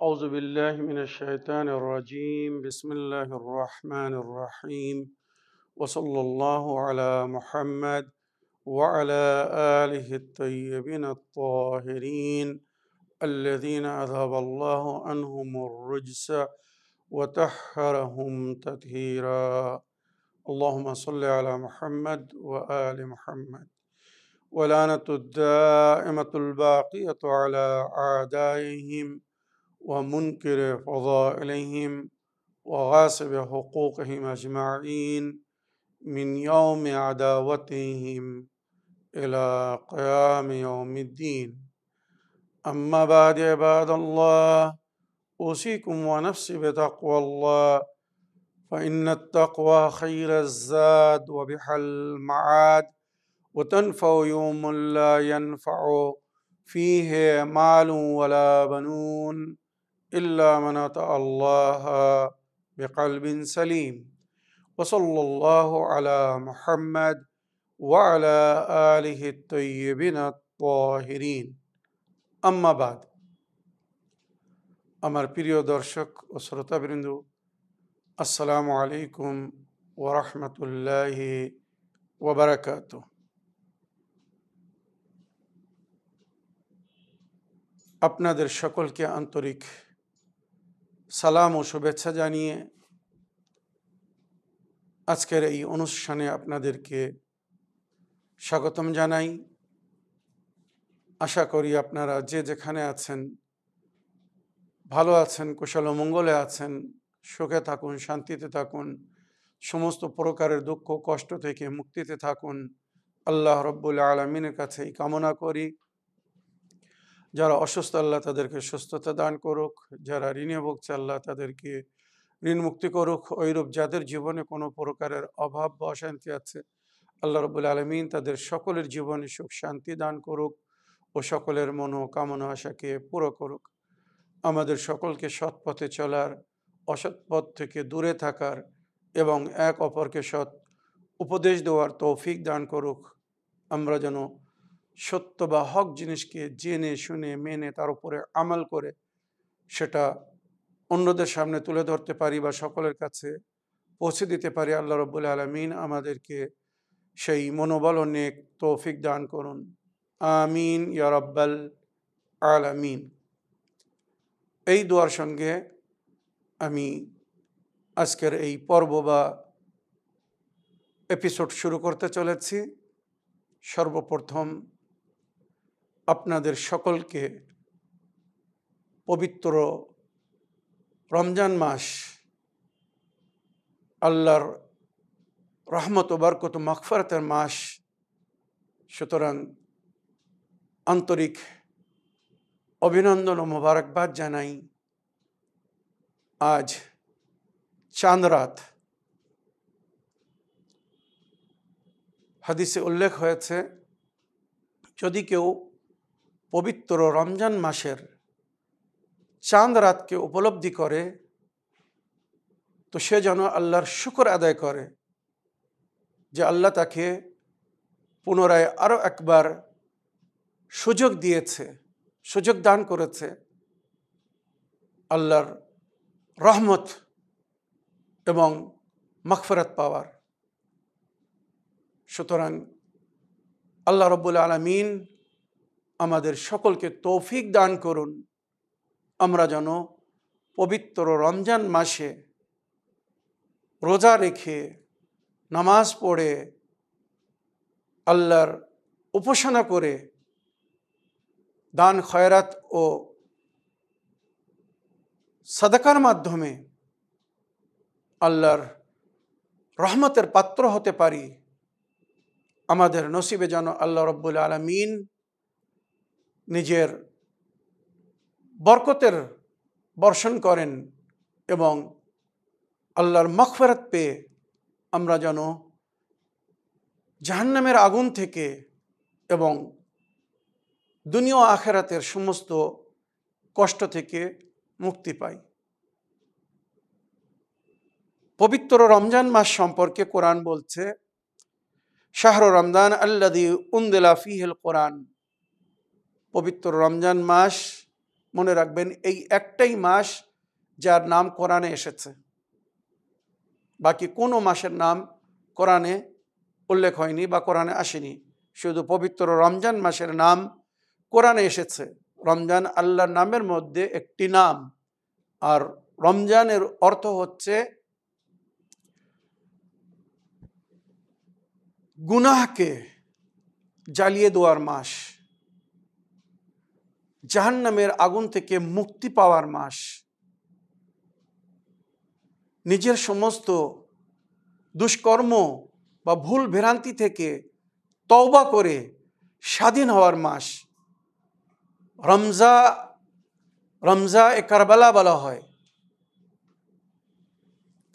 أعوذ بالله من الشيطان الرجيم بسم الله الرحمن الرحيم وصلى الله على محمد وعلى آله الطيبين الطاهرين الذين أذهب الله عنهم الرجس وتحرهم تطهيرا اللهم صل على محمد وآل محمد ولعنة الدائمة الباقية على أعدائهم ومنكر فضائلهم وغاصب حقوقهم أجمعين من يوم عداوتهم إلى قيام يوم الدين أما بعد عباد الله أوصيكم ونفسي بتقوى الله فإن التقوى خير الزاد وبها المعاد وتنفع يوم لا ينفع فيه مال ولا بنون إلا من أتى الله بقلب سليم وصلى الله على محمد وعلى آله الطيبين الطاهرين أما بعد আমার প্রিয় দর্শক ও শ্রোতাবৃন্দ আসসালামু আলাইকুম ওরহমতুল্লাহ ওবরাকাত আপনাদের সকলকে আন্তরিক সালাম ও শুভেচ্ছা জানিয়ে আজকের এই অনুষ্ঠানে আপনাদেরকে স্বাগতম জানাই আশা করি আপনারা যে যেখানে আছেন ভালো আছেন কুশল মঙ্গলে আছেন সুখে থাকুন শান্তিতে থাকুন সমস্ত প্রকারের দুঃখ কষ্ট থেকে মুক্তিতে থাকুন আল্লাহ রব্বুল আলমিনের কাছে এই কামনা করি যারা অসুস্থ আল্লাহ তাদেরকে সুস্থতা দান করুক যারা ঋণে ভুগছে আল্লাহ তাদেরকে ঋণ মুক্তি করুক ঐরূপ যাদের জীবনে কোনো প্রকারের অভাব বা অশান্তি আছে আল্লাহ রবুল আলমিন তাদের সকলের জীবনে সুখ শান্তি দান করুক ও সকলের মনোকামনা আশাকে পুরো করুক আমাদের সকলকে সৎ পথে চলার অসৎ পথ থেকে দূরে থাকার এবং এক অপরকে সৎ উপদেশ দেওয়ার তৌফিক দান করুক আমরা যেন সত্য বা হক জিনিসকে জেনে শুনে মেনে তার উপরে আমল করে সেটা অন্যদের সামনে তুলে ধরতে পারি বা সকলের কাছে পৌঁছে দিতে পারি আল্লাহ রব্বুল আলমিন আমাদেরকে সেই মনোবল অনেক তৌফিক দান করুন আমিন ইয়ারব্বাল আলামিন এই দোয়ার সঙ্গে আমি আজকের এই পর্ব বা এপিসোড শুরু করতে চলেছি সর্বপ্রথম আপনাদের সকলকে পবিত্র রমজান মাস আল্লাহর রহমত বরকত মখফরতের মাস সুতরাং আন্তরিক অভিনন্দন ও মোবারকবাদ জানাই আজ চাঁদ রাত হাদিসে উল্লেখ হয়েছে যদি কেউ পবিত্র রমজান মাসের চাঁদ রাতকে উপলব্ধি করে তো সে যেন আল্লাহর শুকর আদায় করে যে আল্লাহ তাকে পুনরায় আরও একবার সুযোগ দিয়েছে সুযোগ দান করেছে আল্লাহর রহমত এবং মখফরত পাওয়ার সুতরাং আল্লাহ রব্বুল আলমিন আমাদের সকলকে তৌফিক দান করুন আমরা যেন পবিত্র রমজান মাসে রোজা রেখে নামাজ পড়ে আল্লাহর উপাসনা করে দান খয়রাত ও সাদাকার মাধ্যমে আল্লাহর রহমতের পাত্র হতে পারি আমাদের নসিবে যেন আল্লাহ রব্বুল আলমিন নিজের বরকতের বর্ষণ করেন এবং আল্লাহর মখফেরত পেয়ে আমরা যেন জাহান্নামের আগুন থেকে এবং দুনিয়া আখেরাতের সমস্ত কষ্ট থেকে মুক্তি পাই পবিত্র রমজান মাস সম্পর্কে কোরআন বলছে শাহর রমজান আল্লাদি উন্দেলা ফিহেল কোরআন পবিত্র রমজান মাস মনে রাখবেন এই একটাই মাস যার নাম কোরআনে এসেছে বাকি কোনো মাসের নাম কোরআনে উল্লেখ হয়নি বা কোরআনে আসেনি শুধু পবিত্র রমজান মাসের নাম কোরআনে এসেছে রমজান আল্লাহর নামের মধ্যে একটি নাম আর রমজানের অর্থ হচ্ছে গুনাহকে জ্বালিয়ে দেওয়ার মাস জাহান্নামের আগুন থেকে মুক্তি পাওয়ার মাস নিজের সমস্ত দুষ্কর্ম বা ভুল ভ্রান্তি থেকে তওবা করে স্বাধীন হওয়ার মাস রমজা রমজা এ কারবালা বলা হয়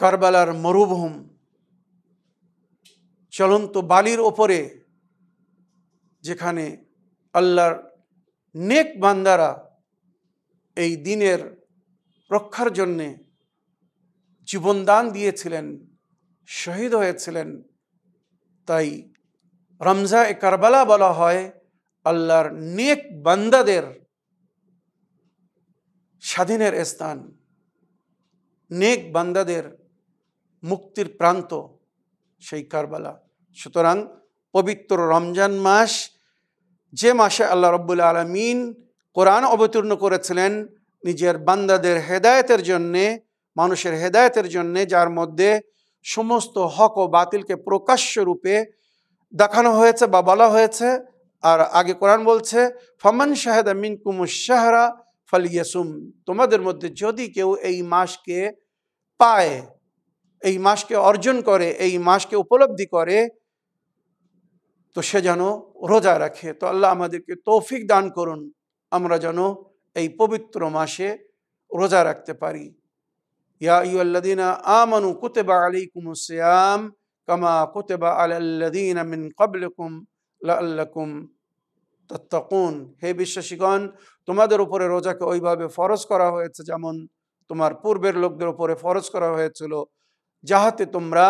কারবালার মরুভূম চলন্ত বালির ওপরে যেখানে আল্লাহর নেক বান্দারা এই দিনের রক্ষার জন্যে জীবনদান দিয়েছিলেন শহীদ হয়েছিলেন তাই রমজা এ কারবালা বলা হয় আল্লাহর নেক বান্দাদের স্বাধীনের স্থান নেক বান্দাদের মুক্তির প্রান্ত সেই কারবালা সুতরাং পবিত্র রমজান মাস যে মাসে আল্লাহ রব্বুল আলমিন কোরআন অবতীর্ণ করেছিলেন নিজের বান্দাদের হেদায়তের জন্যে মানুষের হেদায়তের জন্যে যার মধ্যে সমস্ত হক ও বাতিলকে প্রকাশ্য রূপে দেখানো হয়েছে বা বলা হয়েছে আর আগে কোরআন বলছে ফমান শাহেদা মিন শাহরা ফালিয়াসুম তোমাদের মধ্যে যদি কেউ এই মাসকে পায় এই মাসকে অর্জন করে এই মাসকে উপলব্ধি করে তো সে যেন রোজা রাখে তো আল্লাহ আমাদেরকে তৌফিক দান করুন আমরা যেন এই পবিত্র মাসে রোজা রাখতে পারি ইয়া ইয়াল্লাদিনা আমানু কুতেবা আলী সিয়াম কামা কুতেবা আলাল্লাদিনা মিন কাবলিকুম লাল্লাকুম তত্তাকুন হে বিশ্বাসীগণ তোমাদের উপরে রোজাকে ওইভাবে ফরজ করা হয়েছে যেমন তোমার পূর্বের লোকদের উপরে ফরজ করা হয়েছিল যাহাতে তোমরা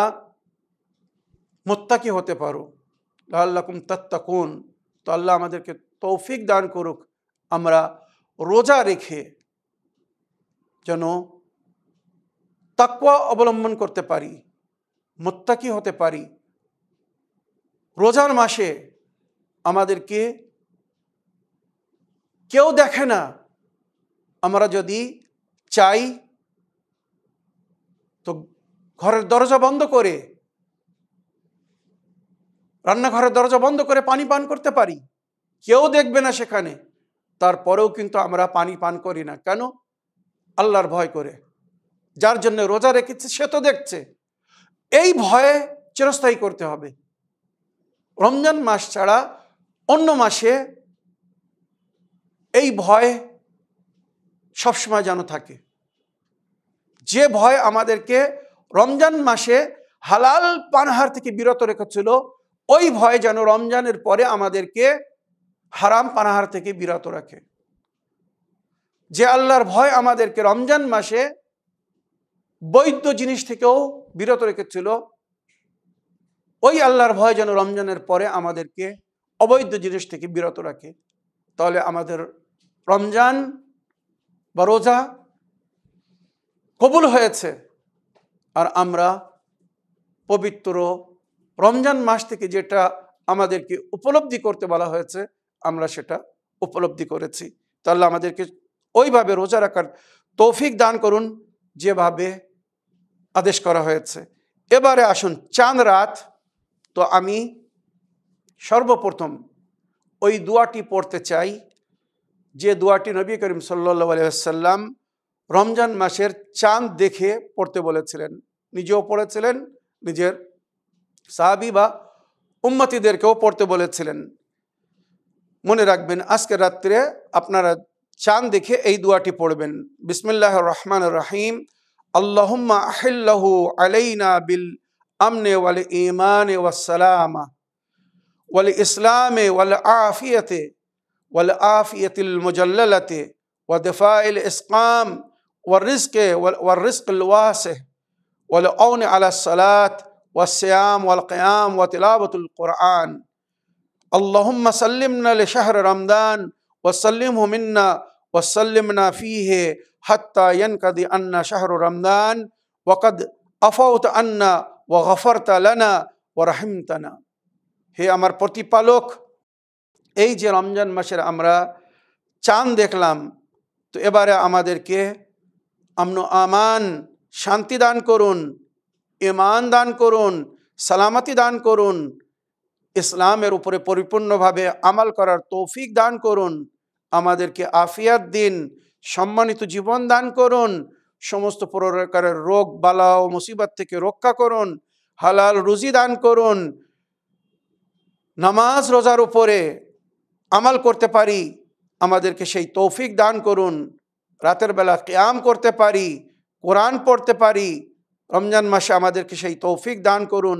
মোত্তাকি হতে পারো লাল্লাকুম তত্তাকুন তো আল্লাহ আমাদেরকে তৌফিক দান করুক আমরা রোজা রেখে যেন তাকুয়া অবলম্বন করতে পারি মোত্তাকি হতে পারি রোজার মাসে আমাদেরকে কেউ দেখে না আমরা যদি চাই তো ঘরের দরজা বন্ধ করে রান্নাঘরের দরজা বন্ধ করে পানি পান করতে পারি কেউ দেখবে না সেখানে তারপরেও কিন্তু আমরা পানি পান করি না কেন আল্লাহর ভয় করে যার জন্য রোজা রেখেছে সে তো দেখছে এই ভয়ে চিরস্থায়ী করতে হবে রমজান মাস ছাড়া অন্য মাসে এই ভয় সবসময় যেন থাকে যে ভয় আমাদেরকে রমজান মাসে হালাল পানহার থেকে বিরত রেখেছিল ওই ভয় যেন রমজানের পরে আমাদেরকে হারাম পানাহার থেকে বিরত রাখে যে আল্লাহর ভয় আমাদেরকে রমজান মাসে বৈদ্য জিনিস থেকেও বিরত রেখেছিল ওই আল্লাহর ভয় যেন রমজানের পরে আমাদেরকে অবৈধ জিনিস থেকে বিরত রাখে তাহলে আমাদের রমজান বা রোজা কবুল হয়েছে আর আমরা পবিত্র রমজান মাস থেকে যেটা আমাদেরকে উপলব্ধি করতে বলা হয়েছে আমরা সেটা উপলব্ধি করেছি তাহলে আমাদেরকে ওইভাবে রোজা রাখার তৌফিক দান করুন যেভাবে আদেশ করা হয়েছে এবারে আসুন চাঁদ রাত তো আমি সর্বপ্রথম ওই দুয়াটি পড়তে চাই যে দুয়াটি নবী করিম সাল্লা আলিয়াল্লাম রমজান মাসের চাঁদ দেখে পড়তে বলেছিলেন নিজেও পড়েছিলেন নিজের সাহাবি বা উম্মতিদেরকেও পড়তে বলেছিলেন মনে রাখবেন আজকে রাত্রে আপনারা চান দেখে এই দুয়াটি পড়বেন বিসমিল্লাহ রহমান রাহিম আল্লাহম্মা আহিল্লাহু আলাইনা বিল আমনে ওয়াল ইমানে ওয়াসালামা ওয়াল ইসলামে ওয়াল আফিয়তে ওয়াল আফিয়তিল মুজাল্লালাতে ودفاع الإسقام والرزق والرزق الواسع والعون على الصلاة والصيام والقيام وتلاوة القرآن اللهم سلمنا لشهر رمضان وسلمه منا وسلمنا فيه حتى ينقضي عنا شهر رمضان وقد أفوت عنا وغفرت لنا ورحمتنا هي أي جي প্রতিপালক مشر أمرا چان دیکھلام تو চাঁদ দেখলাম তো کے أمن و آمان شانتی دان کرون ইমান দান করুন সালামতি দান করুন ইসলামের উপরে পরিপূর্ণভাবে আমাল করার তৌফিক দান করুন আমাদেরকে আফিয়াত দিন সম্মানিত জীবন দান করুন সমস্ত প্রকারের রোগ বালা ও মুসিবত থেকে রক্ষা করুন হালাল রুজি দান করুন নামাজ রোজার উপরে আমাল করতে পারি আমাদেরকে সেই তৌফিক দান করুন রাতের বেলা ক্যাম করতে পারি কোরআন পড়তে পারি রমজান মাসে আমাদেরকে সেই তৌফিক দান করুন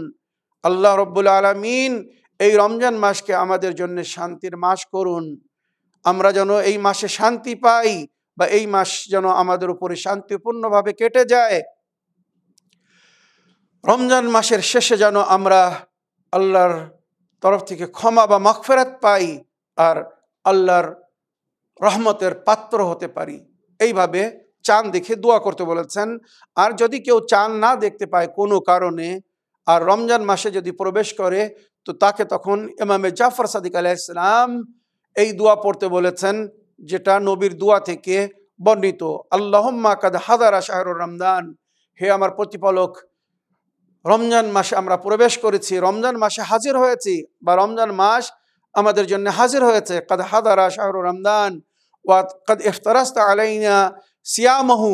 আল্লাহ রব্বুল আলমিন এই রমজান মাসকে আমাদের জন্য শান্তির মাস করুন আমরা যেন এই মাসে শান্তি পাই বা এই মাস যেন আমাদের উপরে শান্তিপূর্ণভাবে কেটে যায় রমজান মাসের শেষে যেন আমরা আল্লাহর তরফ থেকে ক্ষমা বা মকফেরাত পাই আর আল্লাহর রহমতের পাত্র হতে পারি এইভাবে চাঁদ দেখে দোয়া করতে বলেছেন আর যদি কেউ চাঁদ না দেখতে পায় কোনো কারণে আর রমজান মাসে যদি প্রবেশ করে তো তাকে তখন এমামে জাফর সাদিক ইসলাম এই দোয়া পড়তে বলেছেন যেটা নবীর দোয়া থেকে বর্ণিত আল্লাহম্মা কাদ হাদারা শাহরুর রমদান হে আমার প্রতিপালক রমজান মাসে আমরা প্রবেশ করেছি রমজান মাসে হাজির হয়েছি বা রমজান মাস আমাদের জন্য হাজির হয়েছে কাদ হাদারা শাহরুর রমদান ওয়াদ কাদ ইফতারাস্তা আলাইনা সিয়ামহু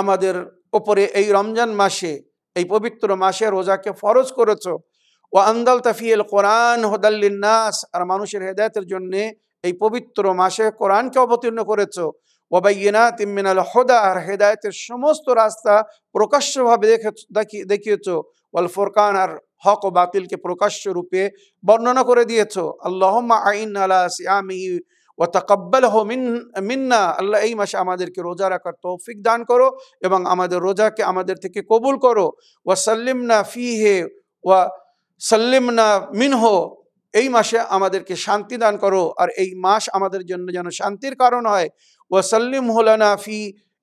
আমাদের ওপরে এই রমজান মাসে এই পবিত্র মাসে রোজাকে ফরজ করেছ ও আন্দাল তাফিয়েল কোরআন নাস আর মানুষের হেদায়তের জন্যে এই পবিত্র মাসে কোরআনকে অবতীর্ণ করেছ ওবাইনা তিমিনাল হোদা আর হেদায়তের সমস্ত রাস্তা প্রকাশ্যভাবে দেখে দেখিয়েছ ওয়াল ফোরকান আর হক ও বাতিলকে প্রকাশ্য রূপে বর্ণনা করে দিয়েছ আল্লাহ আইন আলা সিয়ামি ও তকব্বল হো মিন মিন্না আল্লাহ এই মাসে আমাদেরকে রোজা রাখার তৌফিক দান করো এবং আমাদের রোজাকে আমাদের থেকে কবুল করো ওয়া সাল্লিমনা ফি হে ওয়া সাল্লিমনা হো এই মাসে আমাদেরকে শান্তি দান করো আর এই মাস আমাদের জন্য যেন শান্তির কারণ হয় ওয়া সাল্লিম হোলানা ফি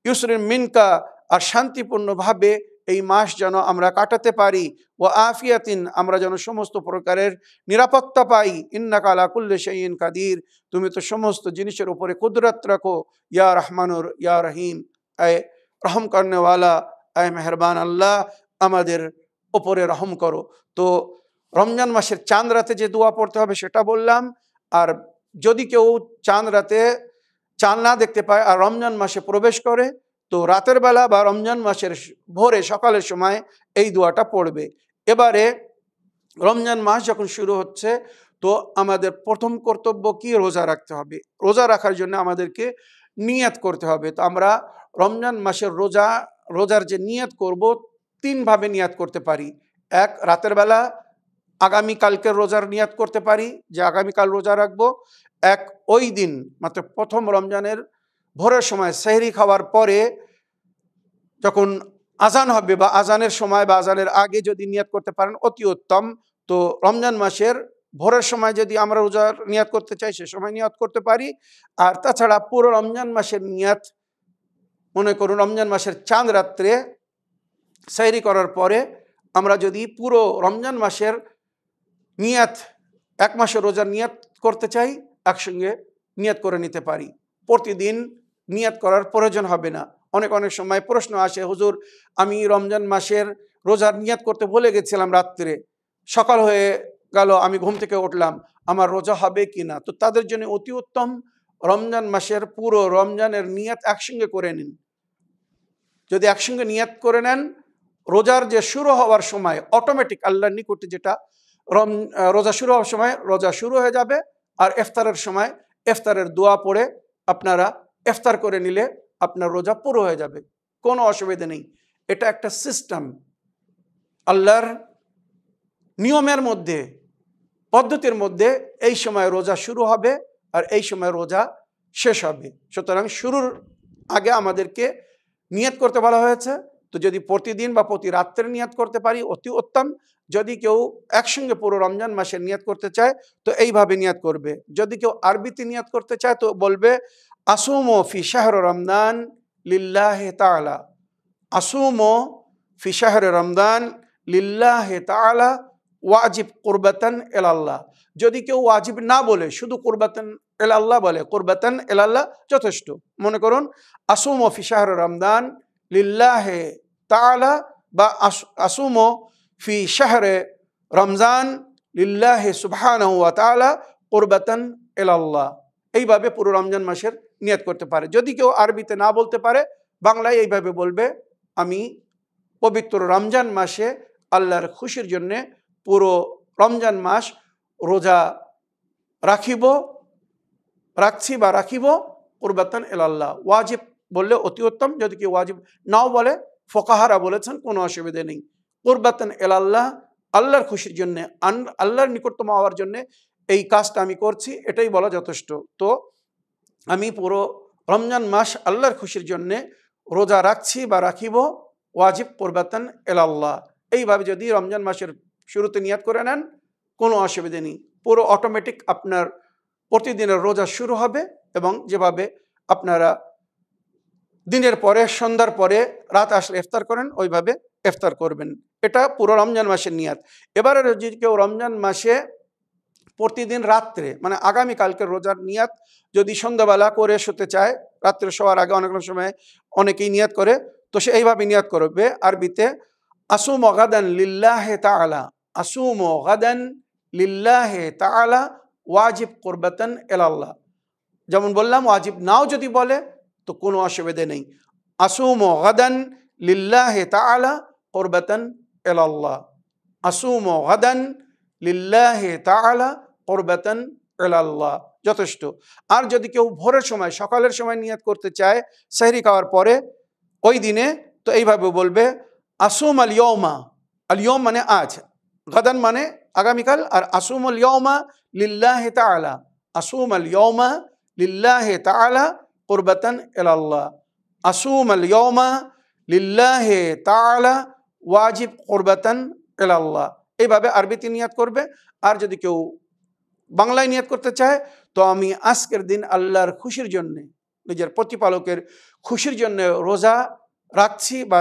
ইউসরিন মিনকা আর শান্তিপূর্ণভাবে এই মাস যেন আমরা কাটাতে পারি ও আফিয়াতিন আমরা যেন সমস্ত প্রকারের নিরাপত্তা পাই ইন্না কালা কুল্লে শাইন কাদির তুমি তো সমস্ত জিনিসের উপরে কুদরত রাখো ইয়া রহমানুর ইয়া রহিম আয় রহম করনেওয়ালা আয় মেহরবান আল্লাহ আমাদের ওপরে রহম করো তো রমজান মাসের চাঁদ রাতে যে দোয়া পড়তে হবে সেটা বললাম আর যদি কেউ চাঁদ রাতে চাঁদ না দেখতে পায় আর রমজান মাসে প্রবেশ করে তো রাতের বেলা বা রমজান মাসের ভোরে সকালের সময় এই দোয়াটা পড়বে এবারে রমজান মাস যখন শুরু হচ্ছে তো আমাদের প্রথম কর্তব্য কি রোজা রাখতে হবে রোজা রাখার জন্য আমাদেরকে নিয়াত করতে হবে তো আমরা রমজান মাসের রোজা রোজার যে নিয়াত করব তিনভাবে নিয়াত করতে পারি এক রাতের বেলা কালকের রোজার নিয়াত করতে পারি যে আগামীকাল রোজা রাখবো এক ওই দিন মাত্র প্রথম রমজানের ভোরের সময় সেহরি খাওয়ার পরে যখন আজান হবে বা আজানের সময় বা আজানের আগে যদি নিয়াত করতে পারেন অতি উত্তম তো রমজান মাসের ভোরের সময় যদি আমরা রোজার নিয়াত করতে চাই সে সময় নিয়াত করতে পারি আর তাছাড়া পুরো রমজান মাসের নিয়াত মনে করুন রমজান মাসের চাঁদ রাত্রে সাইরি করার পরে আমরা যদি পুরো রমজান মাসের নিয়াত এক মাসের রোজার নিয়াত করতে চাই একসঙ্গে নিয়াত করে নিতে পারি প্রতিদিন নিয়াত করার প্রয়োজন হবে না অনেক অনেক সময় প্রশ্ন আসে হুজুর আমি রমজান মাসের রোজার নিয়াত করতে ভুলে গেছিলাম রাত্রে সকাল হয়ে গেল আমি ঘুম থেকে উঠলাম আমার রোজা হবে কি না তো তাদের জন্য অতি উত্তম রমজান মাসের পুরো রমজানের নিয়াত একসঙ্গে করে নিন যদি একসঙ্গে নিয়াত করে নেন রোজার যে শুরু হওয়ার সময় অটোমেটিক আল্লাহ নিকটে যেটা রম রোজা শুরু হওয়ার সময় রোজা শুরু হয়ে যাবে আর ইফতারের সময় ইফতারের দোয়া পড়ে আপনারা ইফতার করে নিলে আপনার রোজা পুরো হয়ে যাবে কোনো অসুবিধা নেই এটা একটা সিস্টেম আল্লাহর নিয়মের মধ্যে পদ্ধতির মধ্যে এই সময় রোজা শুরু হবে আর এই সময় রোজা শেষ হবে সুতরাং শুরুর আগে আমাদেরকে নিয়ত করতে বলা হয়েছে তো যদি প্রতিদিন বা প্রতি রাত্রে নিয়াত করতে পারি অতি উত্তম যদি কেউ একসঙ্গে পুরো রমজান মাসে নিয়াত করতে চায় তো এইভাবে নিয়াত করবে যদি কেউ আরবিতে নিয়াত করতে চায় তো বলবে আসুম ফি শাহর রমদান লিল্লাহ তালা আসুম ফি শাহর রমদান লিল্লাহ তালা ওয়াজিব কুরবাতন এলাল্লাহ যদি কেউ ওয়াজিব না বলে শুধু কুরবাতন এলাল্লাহ বলে কুরবাতন এলাল্লাহ যথেষ্ট মনে করুন আসুম ফি শাহর রমদান লিল্লাহে তালা বা আসুমো ফি শাহরে রমজান লিল্লাহে সুবাহানহুয়া তালা কোরবাতন এলাল্লাহ এইভাবে পুরো রমজান মাসের নিয়াত করতে পারে যদি কেউ আরবিতে না বলতে পারে বাংলায় এইভাবে বলবে আমি পবিত্র রমজান মাসে আল্লাহর খুশির জন্যে পুরো রমজান মাস রোজা রাখিব রাখছি বা রাখিব কোরবাতন এলাল্লাহ ওয়াজিব বললে অতি উত্তম যদি কেউ ওয়াজিব নাও বলে ফোকাহারা বলেছেন কোনো অসুবিধে নেই কোরবাতেন এল আল্লাহ আল্লাহর খুশির জন্যে আল্লাহর নিকটতম হওয়ার জন্যে এই কাজটা আমি করছি এটাই বলা যথেষ্ট তো আমি পুরো রমজান মাস আল্লাহর খুশির জন্যে রোজা রাখছি বা রাখিব ওয়াজিব কোরবাতেন এল আল্লাহ এইভাবে যদি রমজান মাসের শুরুতে নিয়াত করে নেন কোনো অসুবিধে নেই পুরো অটোমেটিক আপনার প্রতিদিনের রোজা শুরু হবে এবং যেভাবে আপনারা দিনের পরে সন্ধ্যার পরে রাত আসলে ইফতার করেন ওইভাবে ইফতার করবেন এটা পুরো রমজান মাসের নিয়াত এবারে যদি কেউ রমজান মাসে প্রতিদিন রাত্রে মানে আগামীকালকের রোজার নিয়াত যদি সন্ধ্যাবেলা করে শুতে চায় রাত্রে শোয়ার আগে অনেক সময় অনেকেই নিয়াত করে তো সে এইভাবে নিয়াত করবে আরবিতে আসুম অগাদান লিল্লাহে তালা লিল্লা হে লিল্লাহে তালা ওয়াজিব কোরবাতন এলাল্লাহ যেমন বললাম ওয়াজিব নাও যদি বলে তো কোনো অসুবিধে নেই আসুম গাদান লিল্লাহ তালা করবাতান এলাল্লাহ আসুম গাদান লিল্লাহ তালা করবাতান এলাল্লাহ যথেষ্ট আর যদি কেউ ভোরের সময় সকালের সময় নিয়াত করতে চায় সাহরি খাওয়ার পরে ওই দিনে তো এইভাবে বলবে আসুম আল ইয়মা আল ইয়ম মানে আজ গাদান মানে আগামীকাল আর আসুম আল ইয়মা লিল্লাহ তালা আসুম আল ইয়মা লিল্লাহ তালা কোরবাতান এলাল্লাহ আসুম আল লিল্লাহে তালা ওয়াজিব কোরবাতান এলাল্লাহ এইভাবে আরবিতে নিয়াত করবে আর যদি কেউ বাংলায় নিয়াত করতে চায় তো আমি আজকের দিন আল্লাহর খুশির জন্যে নিজের প্রতিপালকের খুশির জন্য রোজা রাখছি বা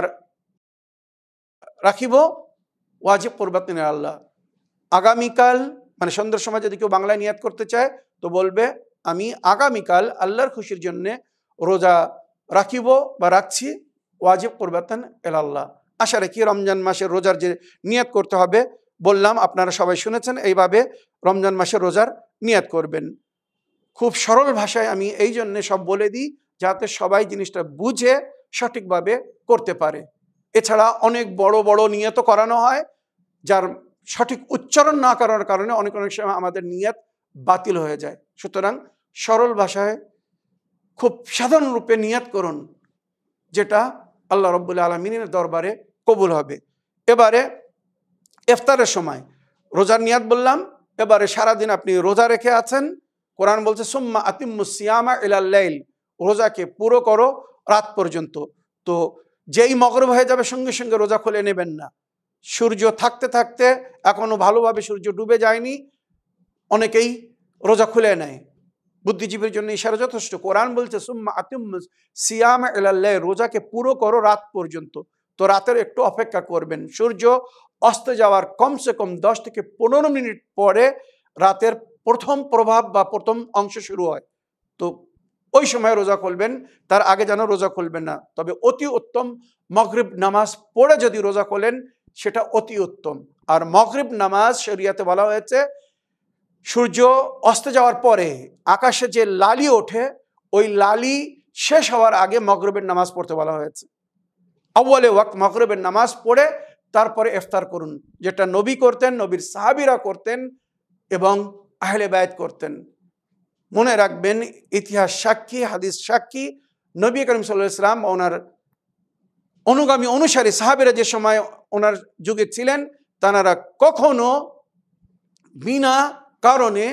রাখিব ওয়াজিব কোরবাতিন আল্লাহ আগামীকাল মানে সন্ধ্যার সময় যদি কেউ বাংলায় নিয়াত করতে চায় তো বলবে আমি আগামীকাল আল্লাহর খুশির জন্যে রোজা রাখিব বা রাখছি ওয়াজিব করবেতেন এলাল্লাহ আশা রাখি রমজান মাসের রোজার যে নিয়ত করতে হবে বললাম আপনারা সবাই শুনেছেন এইভাবে রমজান মাসের রোজার নিয়াত করবেন খুব সরল ভাষায় আমি এই জন্যে সব বলে দিই যাতে সবাই জিনিসটা বুঝে সঠিকভাবে করতে পারে এছাড়া অনেক বড় বড় নিয়ত করানো হয় যার সঠিক উচ্চারণ না করার কারণে অনেক অনেক সময় আমাদের নিয়াত বাতিল হয়ে যায় সুতরাং সরল ভাষায় খুব সাধারণ রূপে নিয়াত করুন যেটা আল্লাহ রব্বুল আলমিনের দরবারে কবুল হবে এবারে ইফতারের সময় রোজার নিয়াত বললাম এবারে সারাদিন আপনি রোজা রেখে আছেন কোরআন বলছে সোম্মা আতিমুসিয়ামা ইলাল্লাইল রোজাকে পুরো করো রাত পর্যন্ত তো যেই মগর হয়ে যাবে সঙ্গে সঙ্গে রোজা খুলে নেবেন না সূর্য থাকতে থাকতে এখনও ভালোভাবে সূর্য ডুবে যায়নি অনেকেই রোজা খুলে নেয় বুদ্ধিজীবীর জন্য ইশারা যথেষ্ট কোরআন বলছে সুম্মা আতিম সিয়াম এলাল্লাহ রোজাকে পুরো করো রাত পর্যন্ত তো রাতের একটু অপেক্ষা করবেন সূর্য অস্ত যাওয়ার কমসে কম দশ থেকে পনেরো মিনিট পরে রাতের প্রথম প্রভাব বা প্রথম অংশ শুরু হয় তো ওই সময় রোজা খুলবেন তার আগে যেন রোজা খুলবেন না তবে অতি উত্তম মগরিব নামাজ পড়ে যদি রোজা খোলেন সেটা অতি উত্তম আর মগরিব নামাজ শরিয়াতে বলা হয়েছে সূর্য অস্তে যাওয়ার পরে আকাশে যে লালি ওঠে ওই লালি শেষ হওয়ার আগে মগরবের নামাজ পড়তে বলা হয়েছে আউ্বালে ওয়াক্ত মকরবের নামাজ পড়ে তারপরে ইফতার করুন যেটা নবী করতেন নবীর সাহাবিরা করতেন এবং আহলে বায়াত করতেন মনে রাখবেন ইতিহাস সাক্ষী হাদিস সাক্ষী নবী করিম সাল্লাহ ইসলাম ওনার অনুগামী অনুসারী সাহাবিরা যে সময় ওনার যুগে ছিলেন তানারা কখনো বিনা কারণে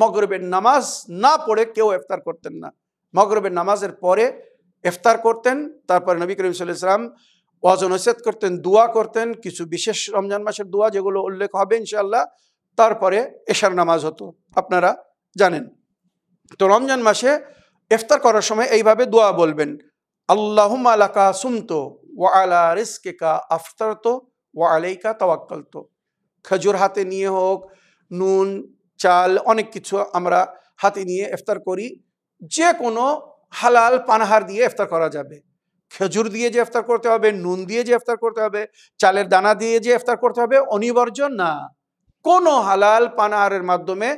মগরবের নামাজ না পড়ে কেউ ইফতার করতেন না মগরবের নামাজের পরে ইফতার করতেন তারপরে নবী করিম সাল্লাম ওয়াজন ওসেদ করতেন দোয়া করতেন কিছু বিশেষ রমজান মাসের দোয়া যেগুলো উল্লেখ হবে ইনশাল্লাহ তারপরে এশার নামাজ হতো আপনারা জানেন তো রমজান মাসে ইফতার করার সময় এইভাবে দোয়া বলবেন আল্লাহ আলাকা সুমতো ওয়া আলা রিস্কেকা আফতারত ওয়া আলাইকা তাওয়াক্কালতো খেজুর হাতে নিয়ে হোক নুন চাল অনেক কিছু আমরা হাতে নিয়ে ইফতার করি যে কোনো হালাল পানাহার দিয়ে ইফতার করা যাবে খেজুর দিয়ে যে ইফতার করতে হবে নুন দিয়ে যে ইফতার করতে হবে চালের দানা দিয়ে যে ইফতার করতে হবে অনিবার্য না কোনো হালাল পানাহারের মাধ্যমে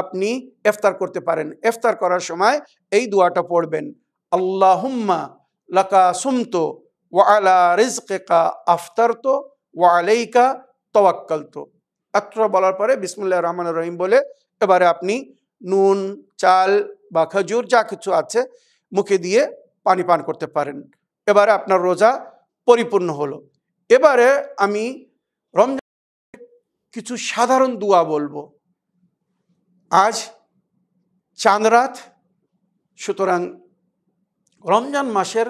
আপনি ইফতার করতে পারেন ইফতার করার সময় এই দোয়াটা পড়বেন আল্লাহুম্মা লাকা সুমতো ওয়ালা রিজকা আফতারতো আলাইকা তওয়াক্কালতো মাত্র বলার পরে বিসমুল্লাহ রহমান রহিম বলে এবারে আপনি নুন চাল বা খেজুর যা কিছু আছে মুখে দিয়ে পানি পান করতে পারেন এবারে আপনার রোজা পরিপূর্ণ হলো এবারে আমি রমজান কিছু সাধারণ দোয়া বলবো আজ চাঁদরাত সুতরাং রমজান মাসের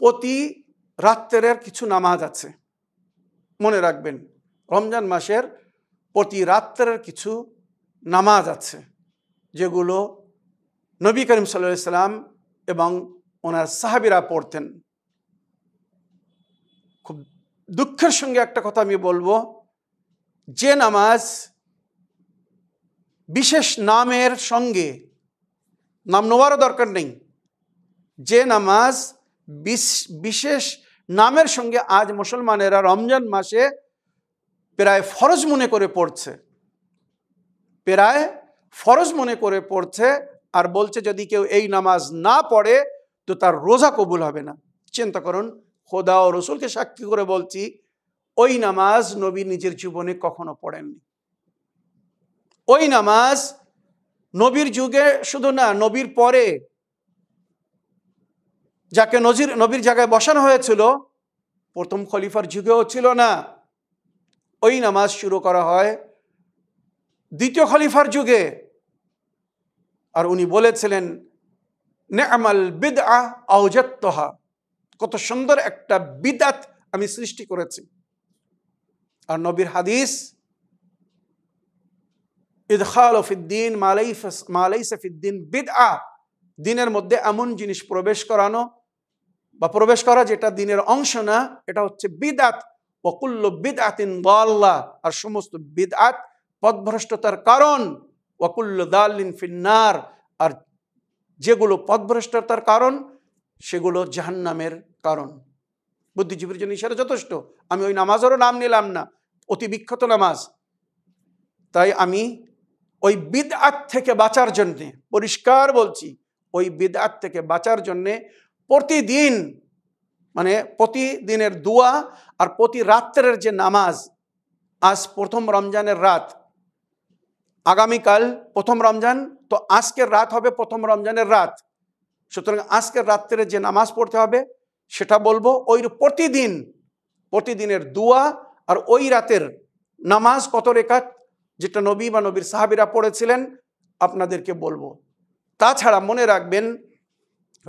প্রতি রাত্রের কিছু নামাজ আছে মনে রাখবেন রমজান মাসের প্রতি রাত্রের কিছু নামাজ আছে যেগুলো নবী করিম সাল্লা সাল্লাম এবং ওনার সাহাবিরা পড়তেন খুব দুঃখের সঙ্গে একটা কথা আমি বলবো যে নামাজ বিশেষ নামের সঙ্গে নাম নেওয়ারও দরকার নেই যে নামাজ বিশেষ নামের সঙ্গে আজ মুসলমানেরা রমজান মাসে প্রায় ফরজ মনে করে পড়ছে প্রায় ফরজ মনে করে পড়ছে আর বলছে যদি কেউ এই নামাজ না পড়ে তো তার রোজা কবুল হবে না চিন্তা করুন খোদা ও রসুলকে সাক্ষী করে বলছি ওই নামাজ নবী নিজের জীবনে কখনো পড়েননি ওই নামাজ নবীর যুগে শুধু না নবীর পরে যাকে নজির নবীর জায়গায় বসানো হয়েছিল প্রথম খলিফার যুগেও ছিল না ওই নামাজ শুরু করা হয় দ্বিতীয় খলিফার যুগে আর উনি বলেছিলেন নেমাল বিদ আহা কত সুন্দর একটা বিদাত আমি সৃষ্টি করেছি আর নবীর হাদিস ইদখাল ফিদ্দিন মালাই মালাই সফিদ্দিন বিদ আ দিনের মধ্যে এমন জিনিস প্রবেশ করানো বা প্রবেশ করা যেটা দিনের অংশ না এটা হচ্ছে বিদাত ওকুল্ল আতিন দল্লা আর সমস্ত বিদ আত পদভ্রষ্টতার কারণ ওকুল্ল দালিন ফিন্নার আর যেগুলো পদভ্রষ্টতার কারণ সেগুলো জাহান্নামের কারণ বুদ্ধিজীবীর জন্য ইশারা যথেষ্ট আমি ওই নামাজেরও নাম নিলাম না অতি বিখ্যাত নামাজ তাই আমি ওই বিদআত থেকে বাঁচার জন্যে পরিষ্কার বলছি ওই বিদআত থেকে বাঁচার জন্যে প্রতিদিন মানে প্রতিদিনের দোয়া আর প্রতি রাত্রের যে নামাজ আজ প্রথম রমজানের রাত আগামীকাল প্রথম রমজান তো আজকের রাত হবে প্রথম রমজানের রাত সুতরাং আজকের রাত্রে যে নামাজ পড়তে হবে সেটা বলবো ওই প্রতিদিন প্রতিদিনের দোয়া আর ওই রাতের নামাজ কত রেখাত যেটা নবী বা নবীর সাহাবিরা পড়েছিলেন আপনাদেরকে বলবো তাছাড়া মনে রাখবেন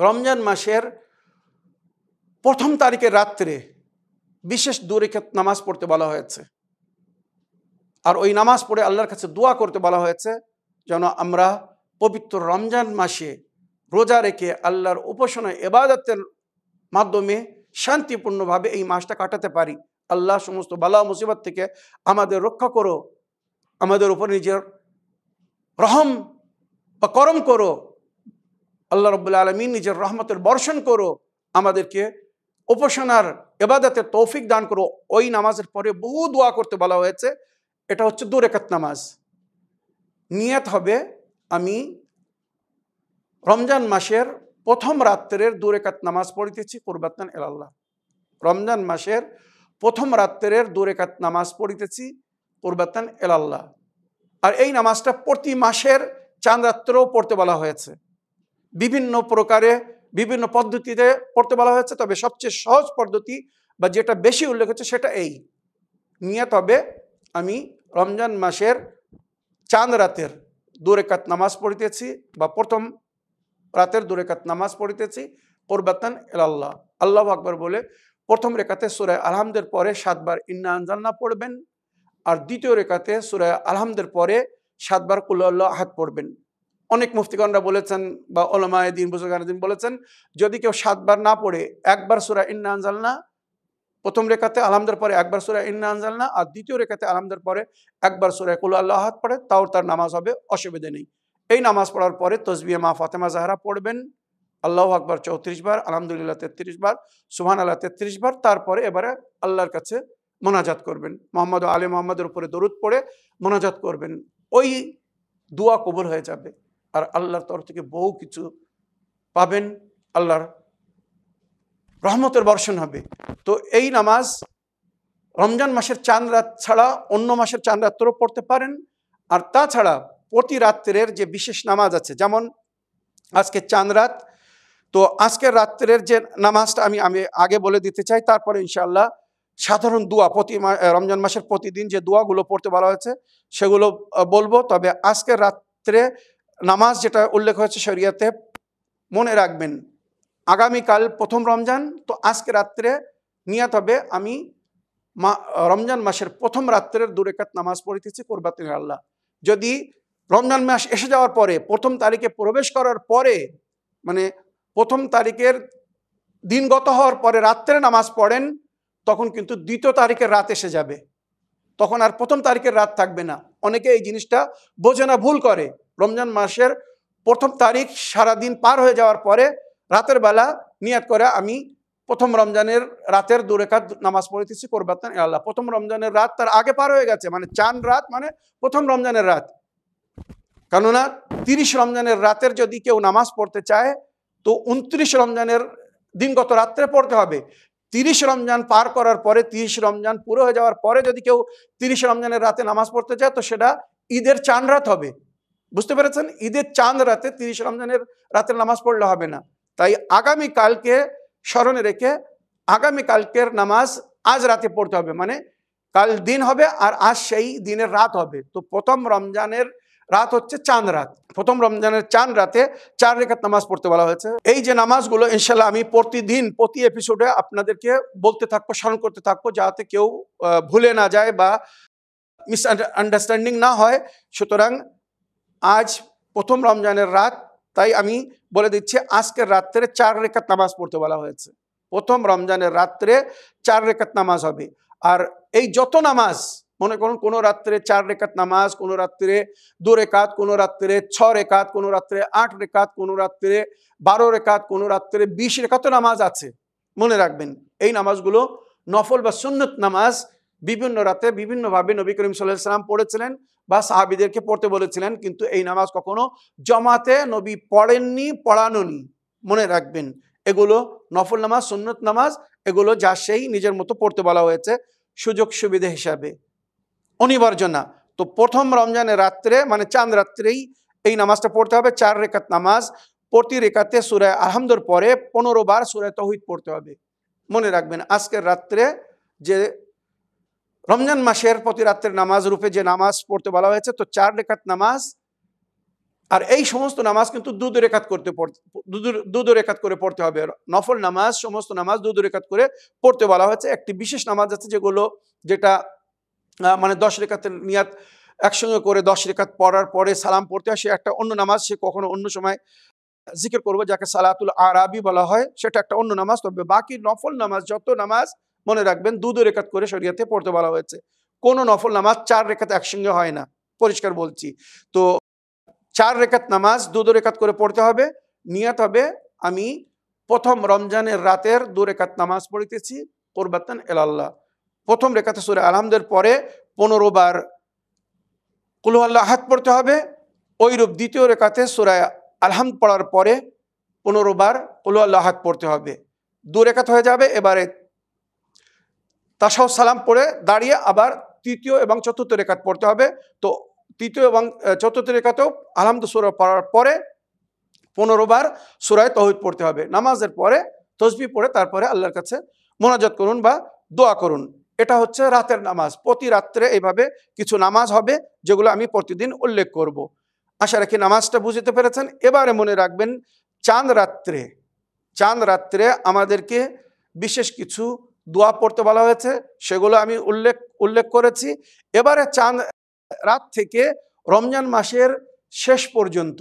রমজান মাসের প্রথম তারিখের রাত্রে বিশেষ দূরে নামাজ পড়তে বলা হয়েছে আর ওই নামাজ পড়ে আল্লাহর কাছে দোয়া করতে বলা হয়েছে যেন আমরা পবিত্র রমজান মাসে রোজা রেখে আল্লাহর উপাসনা এবাদতের মাধ্যমে শান্তিপূর্ণভাবে এই মাসটা কাটাতে পারি আল্লাহ সমস্ত বালা মুসিবত থেকে আমাদের রক্ষা করো আমাদের উপর নিজের রহম বা করম করো আল্লাহ রবুল্লা আলমী নিজের রহমতের বর্ষণ করো আমাদেরকে উপাসনার এবাদাতে তৌফিক দান করো ওই নামাজের পরে বহু দোয়া করতে বলা হয়েছে এটা হচ্ছে রেখাত নামাজ নিয়ত হবে আমি রমজান মাসের প্রথম রাত্রের রেখাত নামাজ পড়িতেছি কুরবাতন এলাল্লাহ রমজান মাসের প্রথম রাত্রের রেখাত নামাজ পড়িতেছি কুরবাতন এলাল্লাহ আর এই নামাজটা প্রতি মাসের চাঁদ রাত্রেও পড়তে বলা হয়েছে বিভিন্ন প্রকারে বিভিন্ন পদ্ধতিতে পড়তে বলা হয়েছে তবে সবচেয়ে সহজ পদ্ধতি বা যেটা বেশি উল্লেখ হচ্ছে সেটা এই নিয়ে তবে আমি রমজান মাসের চাঁদ রাতের দুরেকাত নামাজ পড়িতেছি বা প্রথম রাতের দুরেকাত নামাজ পড়িতেছি কোরবাতান এলাল্লাহ আল্লাহ আকবর বলে প্রথম রেখাতে সুরায় আলহামদের পরে সাতবার ইন্না আঞ্জালনা পড়বেন আর দ্বিতীয় রেখাতে সুরায় আলহামদের পরে সাতবার কুল্লাহ আহাত পড়বেন অনেক মুফতিগণরা বলেছেন বা ওলামায় দিন দিন বলেছেন যদি কেউ সাতবার না পড়ে একবার সুরা ইন্না আনজালনা প্রথম রেখাতে আলহামদার পরে একবার সুরা ইন্না আনজালনা আর দ্বিতীয় রেখাতে আলহামদার পরে একবার সুরা কুল হাত পড়ে তাও তার নামাজ হবে অসুবিধে নেই এই নামাজ পড়ার পরে তসবিয়া মা ফাতেমা জাহারা পড়বেন আল্লাহ আকবর চৌত্রিশ বার আলহামদুলিল্লাহ তেত্রিশ বার সুহান আল্লাহ তেত্রিশ বার তারপরে এবারে আল্লাহর কাছে মোনাজাত করবেন মোহাম্মদ আলী মোহাম্মদের উপরে দরুদ পড়ে মোনাজাত করবেন ওই দোয়া কবুল হয়ে যাবে আর আল্লাহর তরফ থেকে বহু কিছু পাবেন আল্লাহর রহমতের বর্ষণ হবে তো এই নামাজ রমজান মাসের চাঁদ রাত ছাড়া অন্য মাসের চাঁদ রাত্রেও পড়তে পারেন আর তাছাড়া প্রতি রাত্রের যে বিশেষ নামাজ আছে যেমন আজকে চাঁদ রাত তো আজকের রাত্রের যে নামাজটা আমি আমি আগে বলে দিতে চাই তারপরে ইনশাআল্লাহ সাধারণ দোয়া প্রতি রমজান মাসের প্রতিদিন যে দোয়াগুলো পড়তে বলা হয়েছে সেগুলো বলবো তবে আজকের রাত্রে নামাজ যেটা উল্লেখ হয়েছে শরিয়াতে মনে রাখবেন আগামীকাল প্রথম রমজান তো আজকে রাত্রে নিয়াত হবে আমি মা রমজান মাসের প্রথম রাত্রের দুরেকাত নামাজ পড়িতেছি কোরবাতিন আল্লাহ যদি রমজান মাস এসে যাওয়ার পরে প্রথম তারিখে প্রবেশ করার পরে মানে প্রথম তারিখের দিনগত হওয়ার পরে রাত্রে নামাজ পড়েন তখন কিন্তু দ্বিতীয় তারিখের রাত এসে যাবে তখন আর প্রথম তারিখের রাত থাকবে না অনেকে এই জিনিসটা বোঝে না ভুল করে রমজান মাসের প্রথম তারিখ সারাদিন পার হয়ে যাওয়ার পরে রাতের বেলা নিয়াত করে আমি প্রথম রমজানের রাতের দুরেখাত নামাজ পড়েতেছি করবেন আল্লাহ প্রথম রমজানের রাত তার আগে পার হয়ে গেছে মানে চান রাত মানে প্রথম রমজানের রাত কেননা তিরিশ রমজানের রাতের যদি কেউ নামাজ পড়তে চায় তো উনত্রিশ রমজানের দিনগত রাত্রে পড়তে হবে তিরিশ রমজান পার করার পরে তিরিশ রমজান পুরো হয়ে যাওয়ার পরে যদি কেউ তিরিশ রমজানের রাতে নামাজ পড়তে চায় তো সেটা ঈদের চান রাত হবে বুঝতে পেরেছেন ঈদের চাঁদ রাতে তিরিশ রমজানের রাতে নামাজ পড়লে হবে না তাই আগামীকালকে স্মরণে রেখে আগামীকালকের নামাজ আজ রাতে পড়তে হবে মানে কাল দিন হবে আর আজ সেই দিনের রাত হবে তো প্রথম রমজানের রাত হচ্ছে চাঁদ রাত প্রথম রমজানের চাঁদ রাতে চার রেখাত নামাজ পড়তে বলা হয়েছে এই যে নামাজগুলো ইনশাল্লাহ আমি প্রতিদিন প্রতি এপিসোডে আপনাদেরকে বলতে থাকবো স্মরণ করতে থাকবো যাতে কেউ ভুলে না যায় বা মিস আন্ডারস্ট্যান্ডিং না হয় সুতরাং আজ প্রথম রমজানের রাত তাই আমি বলে দিচ্ছি আজকের রাত্রে চার রেখাত নামাজ পড়তে বলা হয়েছে প্রথম রমজানের রাত্রে চার রেখাত নামাজ হবে আর এই যত নামাজ মনে করুন কোনো রাত্রে চার রেখাত নামাজ কোনো রাত্রে দু রেখাত কোনো রাত্রে ছ রেখাত কোনো রাত্রে আট রেখাত কোনো রাত্রে বারো রেখাত কোনো রাত্রে বিশ রেখাত নামাজ আছে মনে রাখবেন এই নামাজগুলো নফল বা সুন্নত নামাজ বিভিন্ন রাতে বিভিন্নভাবে নবী করিম সাল্লাহ সাল্লাম পড়েছিলেন বা সাহাবিদেরকে পড়তে বলেছিলেন কিন্তু এই নামাজ কখনো জমাতে নবী পড়েননি পড়াননি মনে রাখবেন এগুলো নফল নামাজ সুন্নত নামাজ এগুলো যা সেই নিজের মতো পড়তে বলা হয়েছে সুযোগ সুবিধা হিসাবে অনিবার্য না তো প্রথম রমজানের রাত্রে মানে চাঁদ রাত্রেই এই নামাজটা পড়তে হবে চার রেখাত নামাজ প্রতি রেখাতে সুরায় আহমদর পরে পনেরো বার সুরায় তহিদ পড়তে হবে মনে রাখবেন আজকের রাত্রে যে রমজান মাসের প্রতি রাত্রের নামাজ রূপে যে নামাজ পড়তে বলা হয়েছে তো চার রেখাত নামাজ আর এই সমস্ত নামাজ কিন্তু দুধ রেখাত করতে পড়তে দুধ রেখাত করে পড়তে হবে নফল নামাজ সমস্ত নামাজ দুধ রেখাত করে পড়তে বলা হয়েছে একটি বিশেষ নামাজ আছে যেগুলো যেটা মানে দশ রেখাতের নিয়াত একসঙ্গে করে দশ রেখাত পড়ার পরে সালাম পড়তে হয় সে একটা অন্য নামাজ সে কখনো অন্য সময় জিকির করবো যাকে সালাতুল আরবি বলা হয় সেটা একটা অন্য নামাজ তবে বাকি নফল নামাজ যত নামাজ মনে রাখবেন দু দু রেখাত করে শরিয়াতে পড়তে বলা হয়েছে কোনো নফল নামাজ চার রেখাত একসঙ্গে হয় না পরিষ্কার বলছি তো চার রেখাত নামাজ দু দু রেখাত করে পড়তে হবে নিয়াত হবে আমি প্রথম রমজানের রাতের দু রেখাত নামাজ পড়িতেছি কোরবাতান এলাল্লাহ প্রথম রেখাতে সুরে আলহামদের পরে পনেরো বার কুলুয়াল্লাহ হাত পড়তে হবে ওইরূপ দ্বিতীয় রেখাতে সুরায় আলহামদ পড়ার পরে পনেরো বার কুলুয়াল্লাহ হাত পড়তে হবে দু রেখাত হয়ে যাবে এবারে তাসাহ সালাম পড়ে দাঁড়িয়ে আবার তৃতীয় এবং চতুর্থ রেখাত পড়তে হবে তো তৃতীয় এবং চতুর্থ রেখাতেও আলহামদু সুরা পড়ার পরে পনেরো বার সুরায় তহিদ পড়তে হবে নামাজের পরে তসবি পড়ে তারপরে আল্লাহর কাছে মোনাজত করুন বা দোয়া করুন এটা হচ্ছে রাতের নামাজ প্রতি রাত্রে এইভাবে কিছু নামাজ হবে যেগুলো আমি প্রতিদিন উল্লেখ করব। আশা রাখি নামাজটা বুঝতে পেরেছেন এবারে মনে রাখবেন চাঁদ রাত্রে চাঁদ রাত্রে আমাদেরকে বিশেষ কিছু দোয়া পড়তে বলা হয়েছে সেগুলো আমি উল্লেখ উল্লেখ করেছি এবারে চাঁদ রাত থেকে রমজান মাসের শেষ পর্যন্ত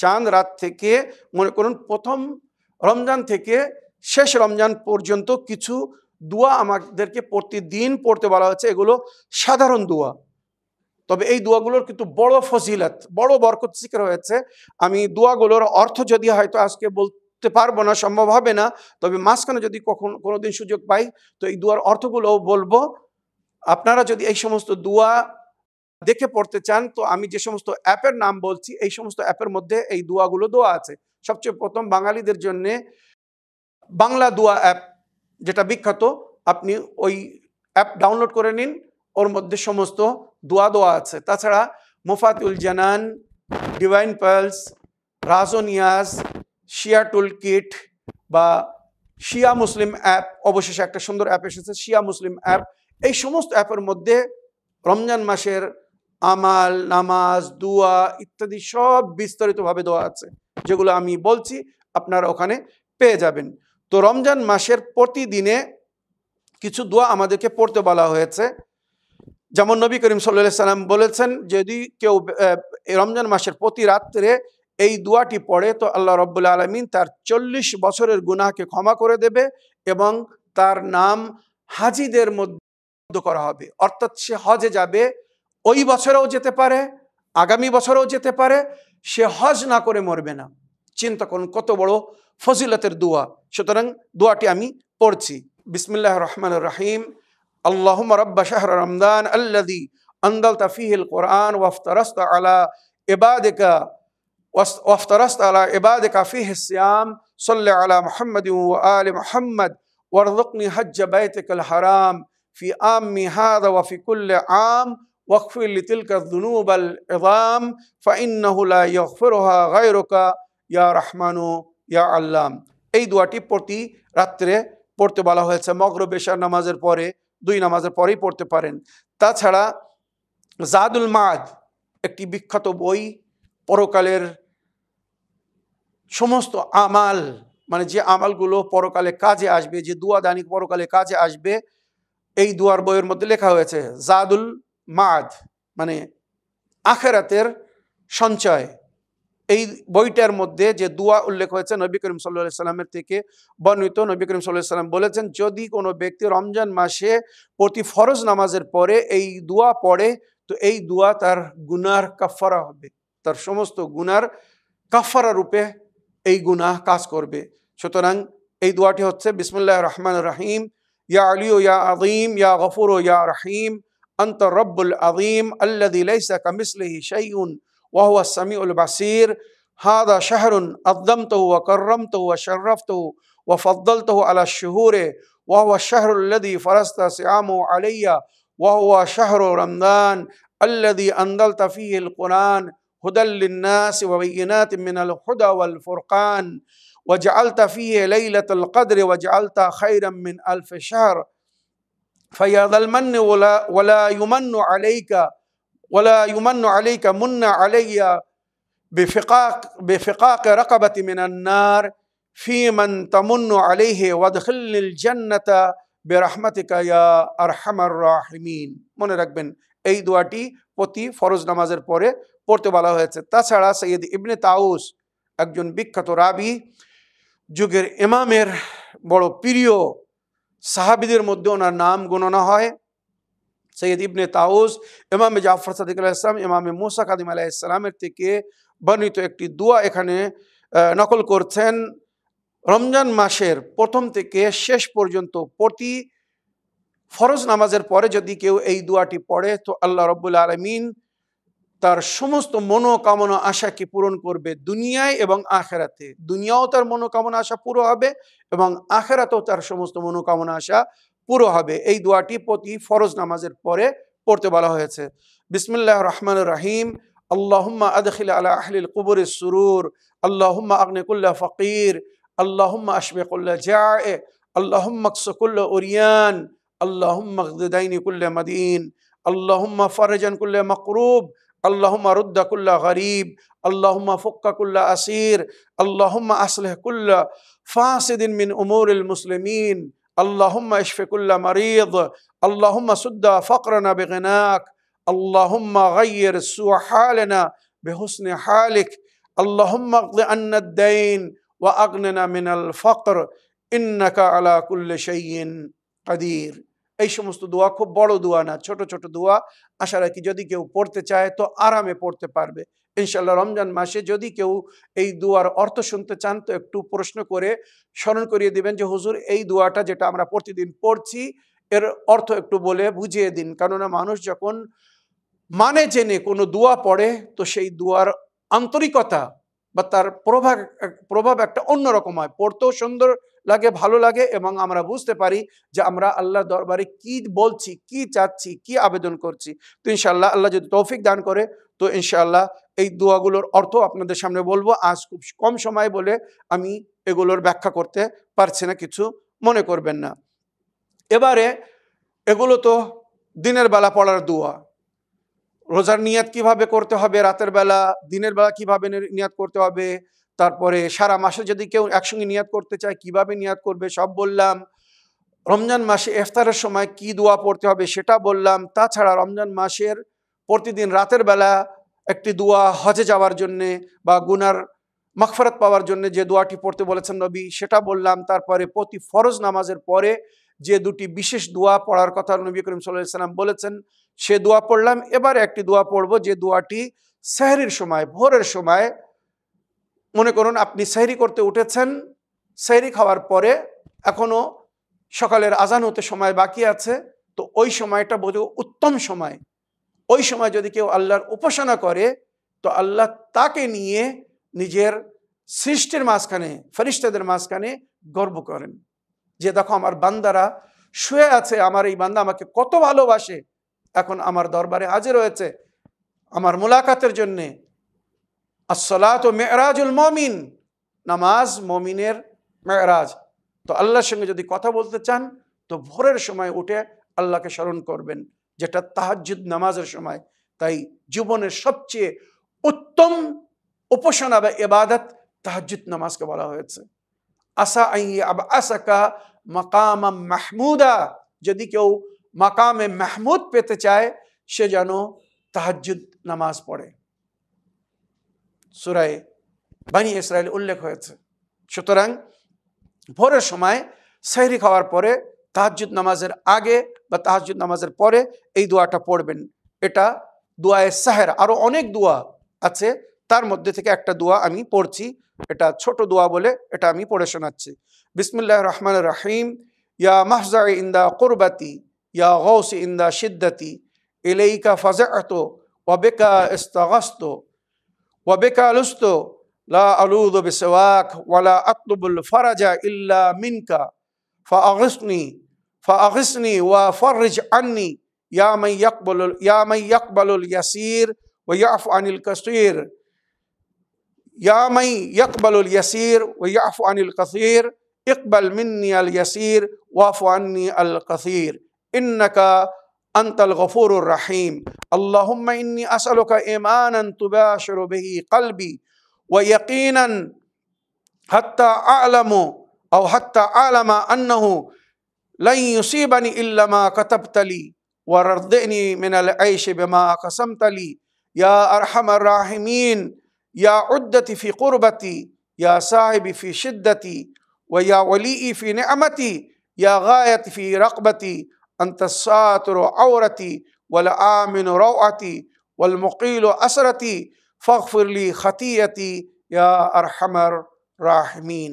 চাঁদ রাত থেকে মনে করুন প্রথম রমজান থেকে শেষ রমজান পর্যন্ত কিছু দোয়া আমাদেরকে প্রতিদিন পড়তে বলা হয়েছে এগুলো সাধারণ দোয়া তবে এই দোয়াগুলোর কিন্তু বড় ফজিলত বড় বরকত শিকার হয়েছে আমি দোয়াগুলোর অর্থ যদি হয়তো আজকে বল বুঝতে পারবো না সম্ভব হবে না তবে মাঝখানে যদি কখন কোনো দিন সুযোগ পাই তো এই দুয়ার অর্থগুলোও বলবো আপনারা যদি এই সমস্ত দুয়া দেখে পড়তে চান তো আমি যে সমস্ত অ্যাপের নাম বলছি এই সমস্ত অ্যাপের মধ্যে এই দোয়াগুলো দোয়া আছে সবচেয়ে প্রথম বাঙালিদের জন্যে বাংলা দোয়া অ্যাপ যেটা বিখ্যাত আপনি ওই অ্যাপ ডাউনলোড করে নিন ওর মধ্যে সমস্ত দোয়া দোয়া আছে তাছাড়া মুফাতুল জানান ডিভাইন পার্লস রাজো শিয়া টুল কিট বা শিয়া মুসলিম অ্যাপ অবশেষে একটা সুন্দর অ্যাপ এসেছে শিয়া মুসলিম অ্যাপ এই সমস্ত অ্যাপের মধ্যে রমজান মাসের আমাল নামাজ দুয়া ইত্যাদি সব বিস্তারিতভাবে দেওয়া আছে যেগুলো আমি বলছি আপনারা ওখানে পেয়ে যাবেন তো রমজান মাসের প্রতিদিনে কিছু দোয়া আমাদেরকে পড়তে বলা হয়েছে যেমন নবী করিম সাল্লাহ সাল্লাম বলেছেন যদি কেউ রমজান মাসের প্রতি রাত্রে এই দোয়াটি পড়ে তো আল্লাহ রব্বুল আলমিন তার চল্লিশ বছরের গুনাকে ক্ষমা করে দেবে এবং তার নাম হাজিদের মধ্যে করা হবে অর্থাৎ সে হজে যাবে ওই বছরেও যেতে পারে আগামী বছরেও যেতে পারে সে হজ না করে মরবে না চিন্তা করুন কত বড় ফজিলতের দোয়া সুতরাং দোয়াটি আমি পড়ছি বিসমিল্লাহ রহমান রাহিম আল্লাহ রব্বা শাহর রমদান আল্লাদি আন্দাল তাফিহিল কোরআন ওয়াফতারস্ত আলা এবাদেকা وافترضت على عبادك فيه الصيام صل على محمد وآل محمد وارزقني حج بيتك الحرام في عامي هذا وفي كل عام واغفر لتلك الذنوب العظام فإنه لا يغفرها غيرك يا رحمن يا علام এই দোয়াটি প্রতি রাত্রে পড়তে বলা হয়েছে মগরব এশার নামাজের পরে দুই নামাজের পরেই পড়তে পারেন তাছাড়া জাদুল মাদ একটি বিখ্যাত বই পরকালের সমস্ত আমাল মানে যে আমালগুলো পরকালে কাজে আসবে যে দুয়া দানি পরকালে কাজে আসবে এই দুয়ার বইয়ের মধ্যে লেখা হয়েছে জাদুল মাদ মানে আখেরাতের সঞ্চয় এই বইটার মধ্যে যে দুয়া উল্লেখ হয়েছে নবী করিম সাল্লা সাল্লামের থেকে বর্ণিত নবী করিম সাল্লাহ সাল্লাম বলেছেন যদি কোনো ব্যক্তি রমজান মাসে প্রতি ফরজ নামাজের পরে এই দুয়া পড়ে তো এই দুয়া তার গুনার কাফারা হবে তার সমস্ত গুনার কাফারা রূপে এই গুনাহ কাজ করবে সুতরাং এই দোয়াটি হচ্ছে বিসমিল্লাহির রহমানির রহিম ইয়া আলী ও ইয়া আযীম ইয়া গফুর ও ইয়া রহিম أنت الرب العظيم الذي ليس كمثله شيء وهو السميع البصير هذا شهر عظمته وكرمته وشرفته وفضلته على الشهور وهو الشهر الذي فرست صيامه علي وهو شهر رمضان الذي أنزلت فيه القرآن هدى للناس وبينات من الهدى والفرقان وجعلت فيه ليلة القدر وجعلت خيرا من ألف شهر فيا ذا المن ولا, ولا يمن عليك ولا يمن عليك من علي بفقاق بفقاق رقبة من النار في من تمن عليه وادخل الجنة برحمتك يا أرحم الراحمين من রাখবেন أي دواتي প্রতি ফরজ নামাজের পরে পড়তে বলা হয়েছে তাছাড়া সৈয়দ ইবনে তাউস একজন বিখ্যাত রাবি যুগের এমামের বড় প্রিয় সাহাবিদের মধ্যে ওনার নাম গণনা হয় সৈয়দ ইবনে তাউস এমামে জাফর সাদিক আলাহ ইসলাম এমামে মোসা কাদিম আলাহ ইসলামের থেকে বর্ণিত একটি দোয়া এখানে নকল করছেন রমজান মাসের প্রথম থেকে শেষ পর্যন্ত প্রতি ফরজ নামাজের পরে যদি কেউ এই দোয়াটি পড়ে তো আল্লাহ রব্বুল আলমিন তার সমস্ত মনোকামনা আশাকে পূরণ করবে দুনিয়ায় এবং আখেরাতে দুনিয়াও তার মনোকামনা আশা পুরো হবে এবং আখেরাতেও তার সমস্ত মনোকামনা আশা পুরো হবে এই দোয়াটি প্রতি ফরজ নামাজের পরে পড়তে বলা হয়েছে বিসমুল্লাহ রহমান রাহিম আল্লাহম্মা আদখিল আলা আহলিল কুবুর সুরুর আল্লাহম্মা আগ্নেকুল্লা ফকির আল্লাহম্মা আশবেকুল্লা জা এ আল্লাহম্মকসকুল্লা উরিয়ান আল্লাহম্মকদাইনিকুল্লা মদিন আল্লাহম্মা ফারজানকুল্লা মকরুব اللهم رد كل غريب اللهم فك كل أسير اللهم أصلح كل فاسد من أمور المسلمين اللهم اشف كل مريض اللهم سد فقرنا بغناك اللهم غير سوء حالنا بحسن حالك اللهم اقض عنا الدين واغننا من الفقر انك على كل شيء قدير এই সমস্ত দোয়া খুব বড় দোয়া না ছোট ছোট দোয়া আশা রাখি যদি কেউ পড়তে চায় তো আরামে পড়তে পারবে ইনশাল্লাহ রমজান মাসে যদি কেউ এই দোয়ার অর্থ শুনতে চান তো একটু প্রশ্ন করে স্মরণ করিয়ে দিবেন যে হুজুর এই দোয়াটা যেটা আমরা প্রতিদিন পড়ছি এর অর্থ একটু বলে বুঝিয়ে দিন কেননা মানুষ যখন মানে জেনে কোনো দোয়া পড়ে তো সেই দোয়ার আন্তরিকতা বা তার প্রভাব প্রভাব একটা অন্যরকম হয় পড়তেও সুন্দর লাগে ভালো লাগে এবং আমরা বুঝতে পারি যে আমরা আল্লাহ দরবারে কি বলছি কি চাচ্ছি কি আবেদন করছি তো ইনশাল্লাহ আল্লাহ যদি তৌফিক দান করে তো ইনশাআল্লাহ এই দোয়াগুলোর অর্থ আপনাদের সামনে বলবো আজ খুব কম সময় বলে আমি এগুলোর ব্যাখ্যা করতে পারছি না কিছু মনে করবেন না এবারে এগুলো তো দিনের বেলা পড়ার দোয়া রোজার নিয়াত কিভাবে করতে হবে রাতের বেলা দিনের বেলা কিভাবে নিয়াত করতে হবে তারপরে সারা মাসে যদি কেউ একসঙ্গে নিয়াদ করতে চায় কিভাবে নিয়াদ করবে সব বললাম রমজান মাসে ইফতারের সময় কি দোয়া পড়তে হবে সেটা বললাম তাছাড়া রমজান মাসের প্রতিদিন রাতের বেলা একটি দোয়া হজে যাওয়ার জন্যে বা গুনার মাখফারাত পাওয়ার জন্য যে দোয়াটি পড়তে বলেছেন নবী সেটা বললাম তারপরে প্রতি ফরজ নামাজের পরে যে দুটি বিশেষ দোয়া পড়ার কথা নবী করিম সাল্লাম বলেছেন সে দোয়া পড়লাম এবার একটি দোয়া পড়ব যে দোয়াটি সেহরির সময় ভোরের সময় মনে করুন আপনি সাহরি করতে উঠেছেন সাহরি খাওয়ার পরে এখনও সকালের আজান হতে সময় বাকি আছে তো ওই সময়টা বোঝো উত্তম সময় ওই সময় যদি কেউ আল্লাহর উপাসনা করে তো আল্লাহ তাকে নিয়ে নিজের সৃষ্টির মাঝখানে ফেরিস্তাদের মাঝখানে গর্ব করেন যে দেখো আমার বান্দারা শুয়ে আছে আমার এই বান্দা আমাকে কত ভালোবাসে এখন আমার দরবারে হাজির হয়েছে আমার মোলাকাতের জন্যে আসলাত ও মেয়রাজুল মমিন নামাজ মমিনের মেয়রাজ তো আল্লাহর সঙ্গে যদি কথা বলতে চান তো ভোরের সময় উঠে আল্লাহকে স্মরণ করবেন যেটা তাহাজুদ নামাজের সময় তাই জীবনের সবচেয়ে উত্তম উপাসনা বা এবাদত তাহাজুদ নামাজকে বলা হয়েছে আসা আই আব আসাকা মাকাম মাহমুদা যদি কেউ মাকামে মাহমুদ পেতে চায় সে যেন তাহাজুদ নামাজ পড়ে সুরায় বানি ইসরায়েল উল্লেখ হয়েছে সুতরাং ভোরের সময় সাহরি খাওয়ার পরে তাহাজুদ নামাজের আগে বা তাহাজুদ নামাজের পরে এই দোয়াটা পড়বেন এটা দোয়ায় সাহের আরও অনেক দোয়া আছে তার মধ্যে থেকে একটা দোয়া আমি পড়ছি এটা ছোট দোয়া বলে এটা আমি পড়ে শোনাচ্ছি বিসমুল্লাহ রহমান রাহিম ইয়া মাহজা ইন্দা কোরবাতি ইয়া গৌস ইন্দা সিদ্দাতি এলেইকা ফাজা আত ওয়াবেকা ইস্তাগাস্ত وبك لست لا ألوذ بسواك ولا أطلب الفرج إلا منك فأغثني فأغثني وفرج عني يا من يقبل يا من يقبل اليسير ويعفو عن الكثير يا من يقبل اليسير ويعفو عن الكثير اقبل مني اليسير واعف عني الكثير إنك أنت الغفور الرحيم اللهم إني أسألك إيمانا تباشر به قلبي ويقينا حتى أعلم أو حتى أعلم أنه لن يصيبني إلا ما كتبت لي ورضئني من العيش بما قسمت لي يا أرحم الراحمين يا عدتي في قربتي يا صاحبي في شدتي ويا وليي في نعمتي يا غايتي في رقبتي আন্তঃসাতর আওরাতি ওয়াল আমিন রওয়াতি ওয়াল মকিল আসরাতি ফখফিরলি খাতিয়াতি ইয়া আরহামার রাহমিন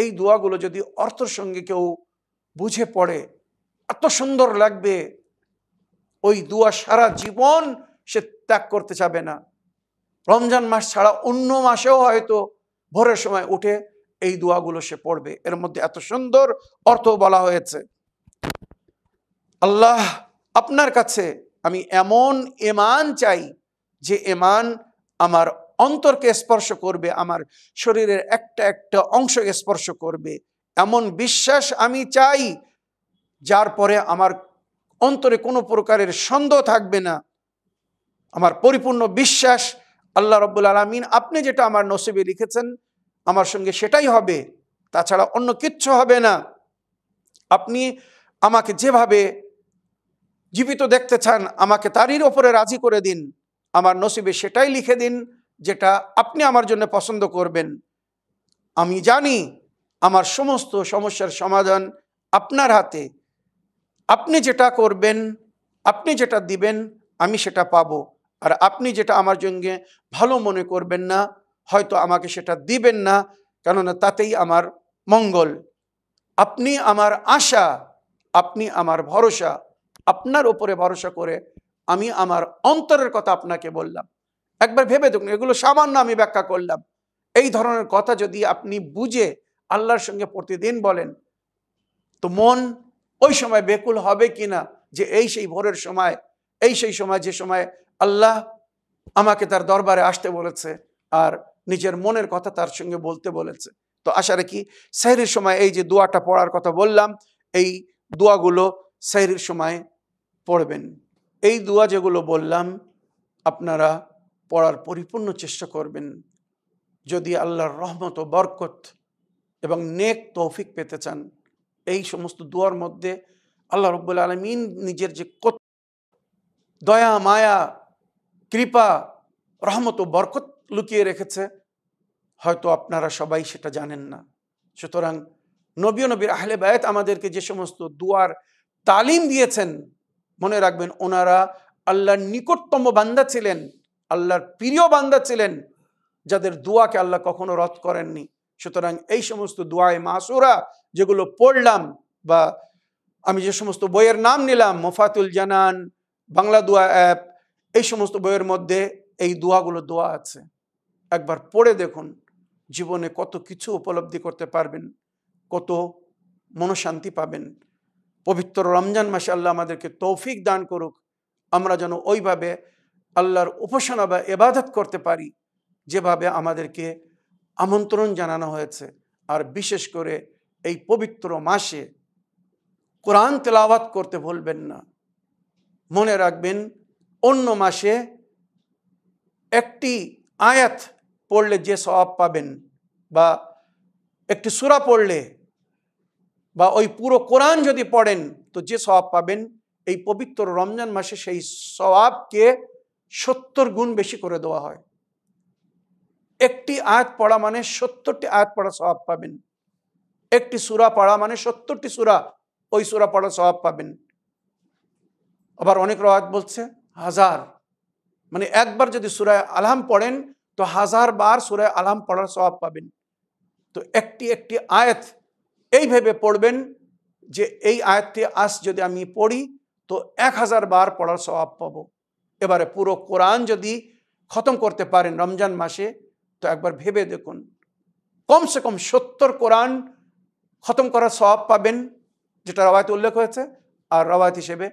এই দোয়াগুলো যদি অর্থর সঙ্গে কেউ বুঝে পড়ে এত সুন্দর লাগবে ওই দোয়া সারা জীবন সে ত্যাগ করতে চাবে না রমজান মাস ছাড়া অন্য মাসেও হয়তো ভোরের সময় উঠে এই দোয়াগুলো সে পড়বে এর মধ্যে এত সুন্দর অর্থ বলা হয়েছে আল্লাহ আপনার কাছে আমি এমন এমান চাই যে এমান আমার অন্তরকে স্পর্শ করবে আমার শরীরের একটা একটা অংশকে স্পর্শ করবে এমন বিশ্বাস আমি চাই যার পরে আমার অন্তরে কোনো প্রকারের সন্দেহ থাকবে না আমার পরিপূর্ণ বিশ্বাস আল্লাহ রব্বুল আলমিন আপনি যেটা আমার নসিবে লিখেছেন আমার সঙ্গে সেটাই হবে তাছাড়া অন্য কিচ্ছু হবে না আপনি আমাকে যেভাবে জীবিত দেখতে চান আমাকে তারই ওপরে রাজি করে দিন আমার নসিবে সেটাই লিখে দিন যেটা আপনি আমার জন্য পছন্দ করবেন আমি জানি আমার সমস্ত সমস্যার সমাধান আপনার হাতে আপনি যেটা করবেন আপনি যেটা দিবেন আমি সেটা পাব আর আপনি যেটা আমার জন্যে ভালো মনে করবেন না হয়তো আমাকে সেটা দিবেন না কেননা তাতেই আমার মঙ্গল আপনি আমার আশা আপনি আমার ভরসা আপনার ওপরে ভরসা করে আমি আমার অন্তরের কথা আপনাকে বললাম একবার ভেবে দেখুন এগুলো সামান্য আমি ব্যাখ্যা করলাম এই ধরনের কথা যদি আপনি বুঝে আল্লাহর সঙ্গে প্রতিদিন বলেন তো মন ওই সময় বেকুল হবে কি না যে এই সেই ভোরের সময় এই সেই সময় যে সময় আল্লাহ আমাকে তার দরবারে আসতে বলেছে আর নিজের মনের কথা তার সঙ্গে বলতে বলেছে তো আশা রাখি সাহরির সময় এই যে দোয়াটা পড়ার কথা বললাম এই দোয়াগুলো সাহরির সময় পড়বেন এই দুয়া যেগুলো বললাম আপনারা পড়ার পরিপূর্ণ চেষ্টা করবেন যদি আল্লাহর রহমত ও বরকত এবং নেক তৌফিক পেতে চান এই সমস্ত দুয়ার মধ্যে আল্লাহ রব্বুল আলমিন নিজের যে কত দয়া মায়া কৃপা রহমত ও বরকত লুকিয়ে রেখেছে হয়তো আপনারা সবাই সেটা জানেন না সুতরাং নবী নবীর আহলে বায়ত আমাদেরকে যে সমস্ত দুয়ার তালিম দিয়েছেন মনে রাখবেন ওনারা আল্লাহর নিকটতম বান্দা ছিলেন আল্লাহর প্রিয় বান্দা ছিলেন যাদের দোয়াকে আল্লাহ কখনো রদ করেননি সুতরাং এই সমস্ত দোয়ায় মাসুরা যেগুলো পড়লাম বা আমি যে সমস্ত বইয়ের নাম নিলাম মোফাতুল জানান বাংলা দোয়া অ্যাপ এই সমস্ত বইয়ের মধ্যে এই দোয়াগুলো দোয়া আছে একবার পড়ে দেখুন জীবনে কত কিছু উপলব্ধি করতে পারবেন কত মনশান্তি পাবেন পবিত্র রমজান মাসে আল্লাহ আমাদেরকে তৌফিক দান করুক আমরা যেন ওইভাবে আল্লাহর উপাসনা বা এবাদত করতে পারি যেভাবে আমাদেরকে আমন্ত্রণ জানানো হয়েছে আর বিশেষ করে এই পবিত্র মাসে কোরআন তেলাওয়াত করতে ভুলবেন না মনে রাখবেন অন্য মাসে একটি আয়াত পড়লে যে স্বভাব পাবেন বা একটি সুরা পড়লে বা ওই পুরো কোরআন যদি পড়েন তো যে স্বভাব পাবেন এই পবিত্র রমজান মাসে সেই স্বভাবকে সত্তর গুণ বেশি করে দেওয়া হয় একটি আয়াত পড়া মানে সত্তরটি আয়াত পড়া স্বভাব পাবেন একটি সুরা পড়া মানে সত্তরটি সুরা ওই সুরা পড়া স্বভাব পাবেন আবার অনেক রাত বলছে হাজার মানে একবার যদি সুরায় আলহাম পড়েন তো হাজার বার সুরায় আলহাম পড়ার স্বভাব পাবেন তো একটি একটি আয়াত এই ভেবে পড়বেন যে এই আয়াতটি আস যদি আমি পড়ি তো এক হাজার বার পড়ার স্বভাব পাব এবারে পুরো কোরআন যদি খতম করতে পারেন রমজান মাসে তো একবার ভেবে দেখুন কমসে কম সত্তর কোরআন খতম করার স্বভাব পাবেন যেটা রবায়তে উল্লেখ হয়েছে আর রবায়ত হিসেবে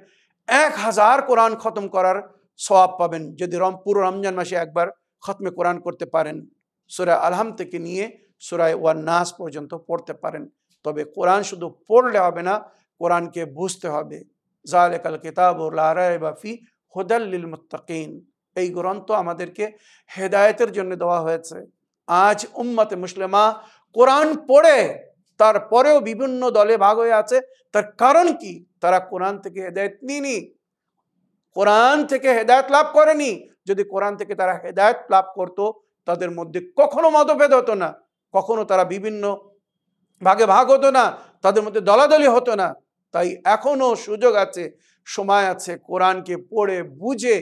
এক হাজার কোরআন খতম করার স্বভাব পাবেন যদি রম পুরো রমজান মাসে একবার খতমে কোরআন করতে পারেন সুরায় আলহাম থেকে নিয়ে সুরায় ওয়ান নাস পর্যন্ত পড়তে পারেন তবে কোরআন শুধু পড়লে হবে না কোরআনকে বুঝতে হবে জালেকাল কিতাব ও লারাফি হুদাল্লিল মুতাকিন এই গ্রন্থ আমাদেরকে হেদায়তের জন্য দেওয়া হয়েছে আজ উম্মতে মুসলিমা কোরআন পড়ে তারপরেও বিভিন্ন দলে ভাগ হয়ে আছে তার কারণ কি তারা কোরআন থেকে হেদায়ত নিয়ে কোরআন থেকে হেদায়ত লাভ করেনি যদি কোরআন থেকে তারা হেদায়ত লাভ করত তাদের মধ্যে কখনো মতভেদ হতো না কখনো তারা বিভিন্ন ভাগে ভাগ হতো না তাদের মধ্যে দলাদলি হতো না তাই এখনও সুযোগ আছে সময় আছে কোরআনকে পড়ে বুঝে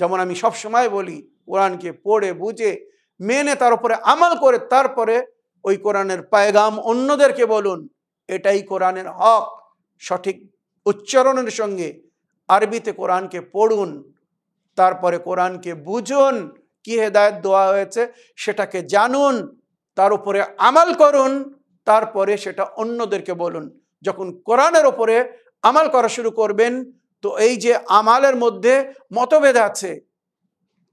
যেমন আমি সব সময় বলি কোরআনকে পড়ে বুঝে মেনে তার উপরে আমল করে তারপরে ওই কোরআনের পায়গাম অন্যদেরকে বলুন এটাই কোরআনের হক সঠিক উচ্চারণের সঙ্গে আরবিতে কোরআনকে পড়ুন তারপরে কোরআনকে বুঝুন কি হেদায়ত দেওয়া হয়েছে সেটাকে জানুন তার উপরে আমাল করুন তারপরে সেটা অন্যদেরকে বলুন যখন কোরআনের ওপরে আমাল করা শুরু করবেন তো এই যে আমালের মধ্যে মতভেদ আছে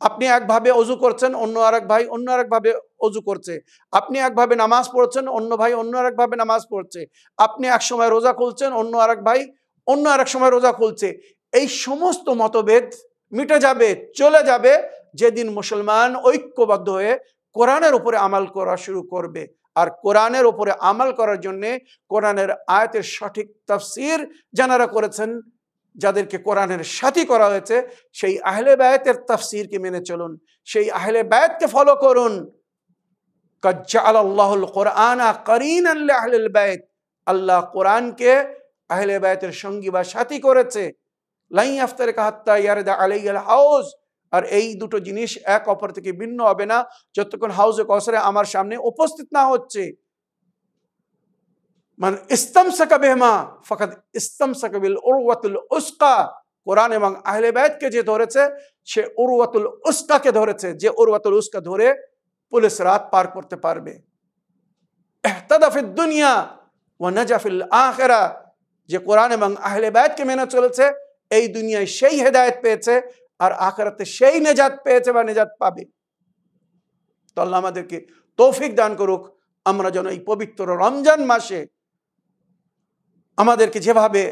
আপনি একভাবে অজু করছেন অন্য আরেক ভাই অন্য আরেকভাবে অজু করছে আপনি একভাবে নামাজ পড়ছেন অন্য ভাই অন্য আরেকভাবে নামাজ পড়ছে আপনি এক সময় রোজা খুলছেন অন্য আরেক ভাই অন্য আরেক সময় রোজা খুলছে এই সমস্ত মতভেদ মিটে যাবে চলে যাবে যেদিন মুসলমান ঐক্যবদ্ধ হয়ে কোরআনের উপরে আমাল করা শুরু করবে আর কোরআনের ওপরে আমল করার জন্যে কোরআনের আয়াতের সঠিক তাফসির যারা করেছেন যাদেরকে কোরআনের সাথী করা হয়েছে সেই আহলে ব্যয়েতের তাফসিরকে মেনে চলুন সেই আহলে ব্যয়তকে ফলো করুন কজ্জাল আল্লাহুল কোরআনা করিন আল্লাহ আহলুল ব্যয়েত আল্লাহ কোরআনকে আহলে ব্যয়েতের সঙ্গী বা সাথী করেছে লাইন আফতার কাহাত্তা ইয়ারদা আলাই হাউস আর এই দুটো জিনিস এক অপর থেকে ভিন্ন হবে না যতক্ষণ হাউজে কসরে আমার সামনে উপস্থিত না হচ্ছে মান ইস্তামসাকা বেহমা ফকাত ইস্তামসাকা বিল উরওয়াতুল উসকা কোরআন এবং আহলে বায়াতকে যে ধরেছে সে উরওয়াতুল উসকাকে ধরেছে যে উরওয়াতুল উসকা ধরে পুলিশ রাত পার করতে পারবে এহতাদাফিদ দুনিয়া ওয়া নাজাফিল আখেরা যে কোরআন এবং আহলে বায়াতকে মেনে চলেছে এই দুনিয়ায় সেই হেদায়েত পেয়েছে আর আখরাতে সেই নেজাত পেয়েছে বা নেজাত পাবে তো আল্লাহ আমাদেরকে তৌফিক দান করুক আমরা যেন এই পবিত্র রমজান মাসে আমাদেরকে যেভাবে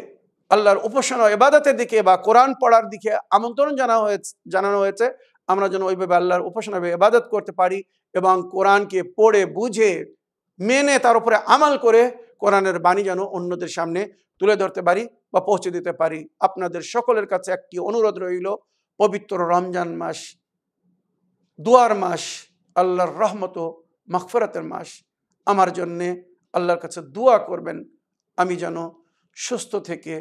আল্লাহর উপাসনা এবাদতের দিকে বা কোরআন পড়ার দিকে আমন্ত্রণ জানা হয়েছে জানানো হয়েছে আমরা যেন ওইভাবে আল্লাহর উপাসনা এবাদত করতে পারি এবং কোরআনকে পড়ে বুঝে মেনে তার উপরে আমাল করে কোরআনের বাণী যেন অন্যদের সামনে তুলে ধরতে পারি বা পৌঁছে দিতে পারি আপনাদের সকলের কাছে একটি অনুরোধ রইল পবিত্র রমজান মাস দুয়ার মাস আল্লাহর রহমত মখফরাতের মাস আমার জন্যে আল্লাহর কাছে দোয়া করবেন আমি যেন সুস্থ থেকে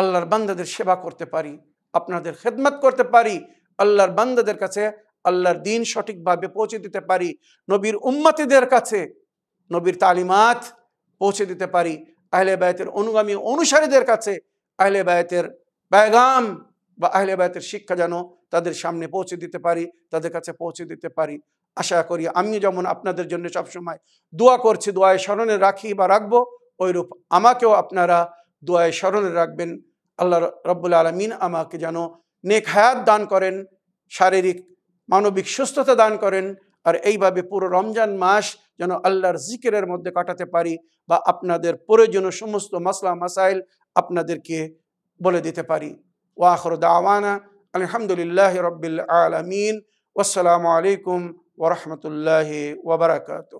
আল্লাহর বান্দাদের সেবা করতে পারি আপনাদের খেদমত করতে পারি আল্লাহর বান্দাদের কাছে আল্লাহর দিন সঠিকভাবে পৌঁছে দিতে পারি নবীর উম্মতিদের কাছে নবীর তালিমাত পৌঁছে দিতে পারি আহলে বায়তের অনুগামী অনুসারীদের কাছে আহলে বায়তের পায়গাম বা আহলে বায়াতের শিক্ষা যেন তাদের সামনে পৌঁছে দিতে পারি তাদের কাছে পৌঁছে দিতে পারি আশা করি আমি যেমন আপনাদের জন্য সবসময় দোয়া করছি দোয়ায় স্মরণে রাখি বা রাখবো ওইরূপ আমাকেও আপনারা দোয়ায় স্মরণে রাখবেন আল্লাহ রব্বুল আলমিন আমাকে যেন নেক হায়াত দান করেন শারীরিক মানবিক সুস্থতা দান করেন আর এইভাবে পুরো রমজান মাস যেন আল্লাহর জিকিরের মধ্যে কাটাতে পারি বা আপনাদের প্রয়োজনীয় সমস্ত মাসলা মাসাইল আপনাদেরকে বলে দিতে পারি واخر دعوانا الحمد لله رب العالمين والسلام عليكم ورحمه الله وبركاته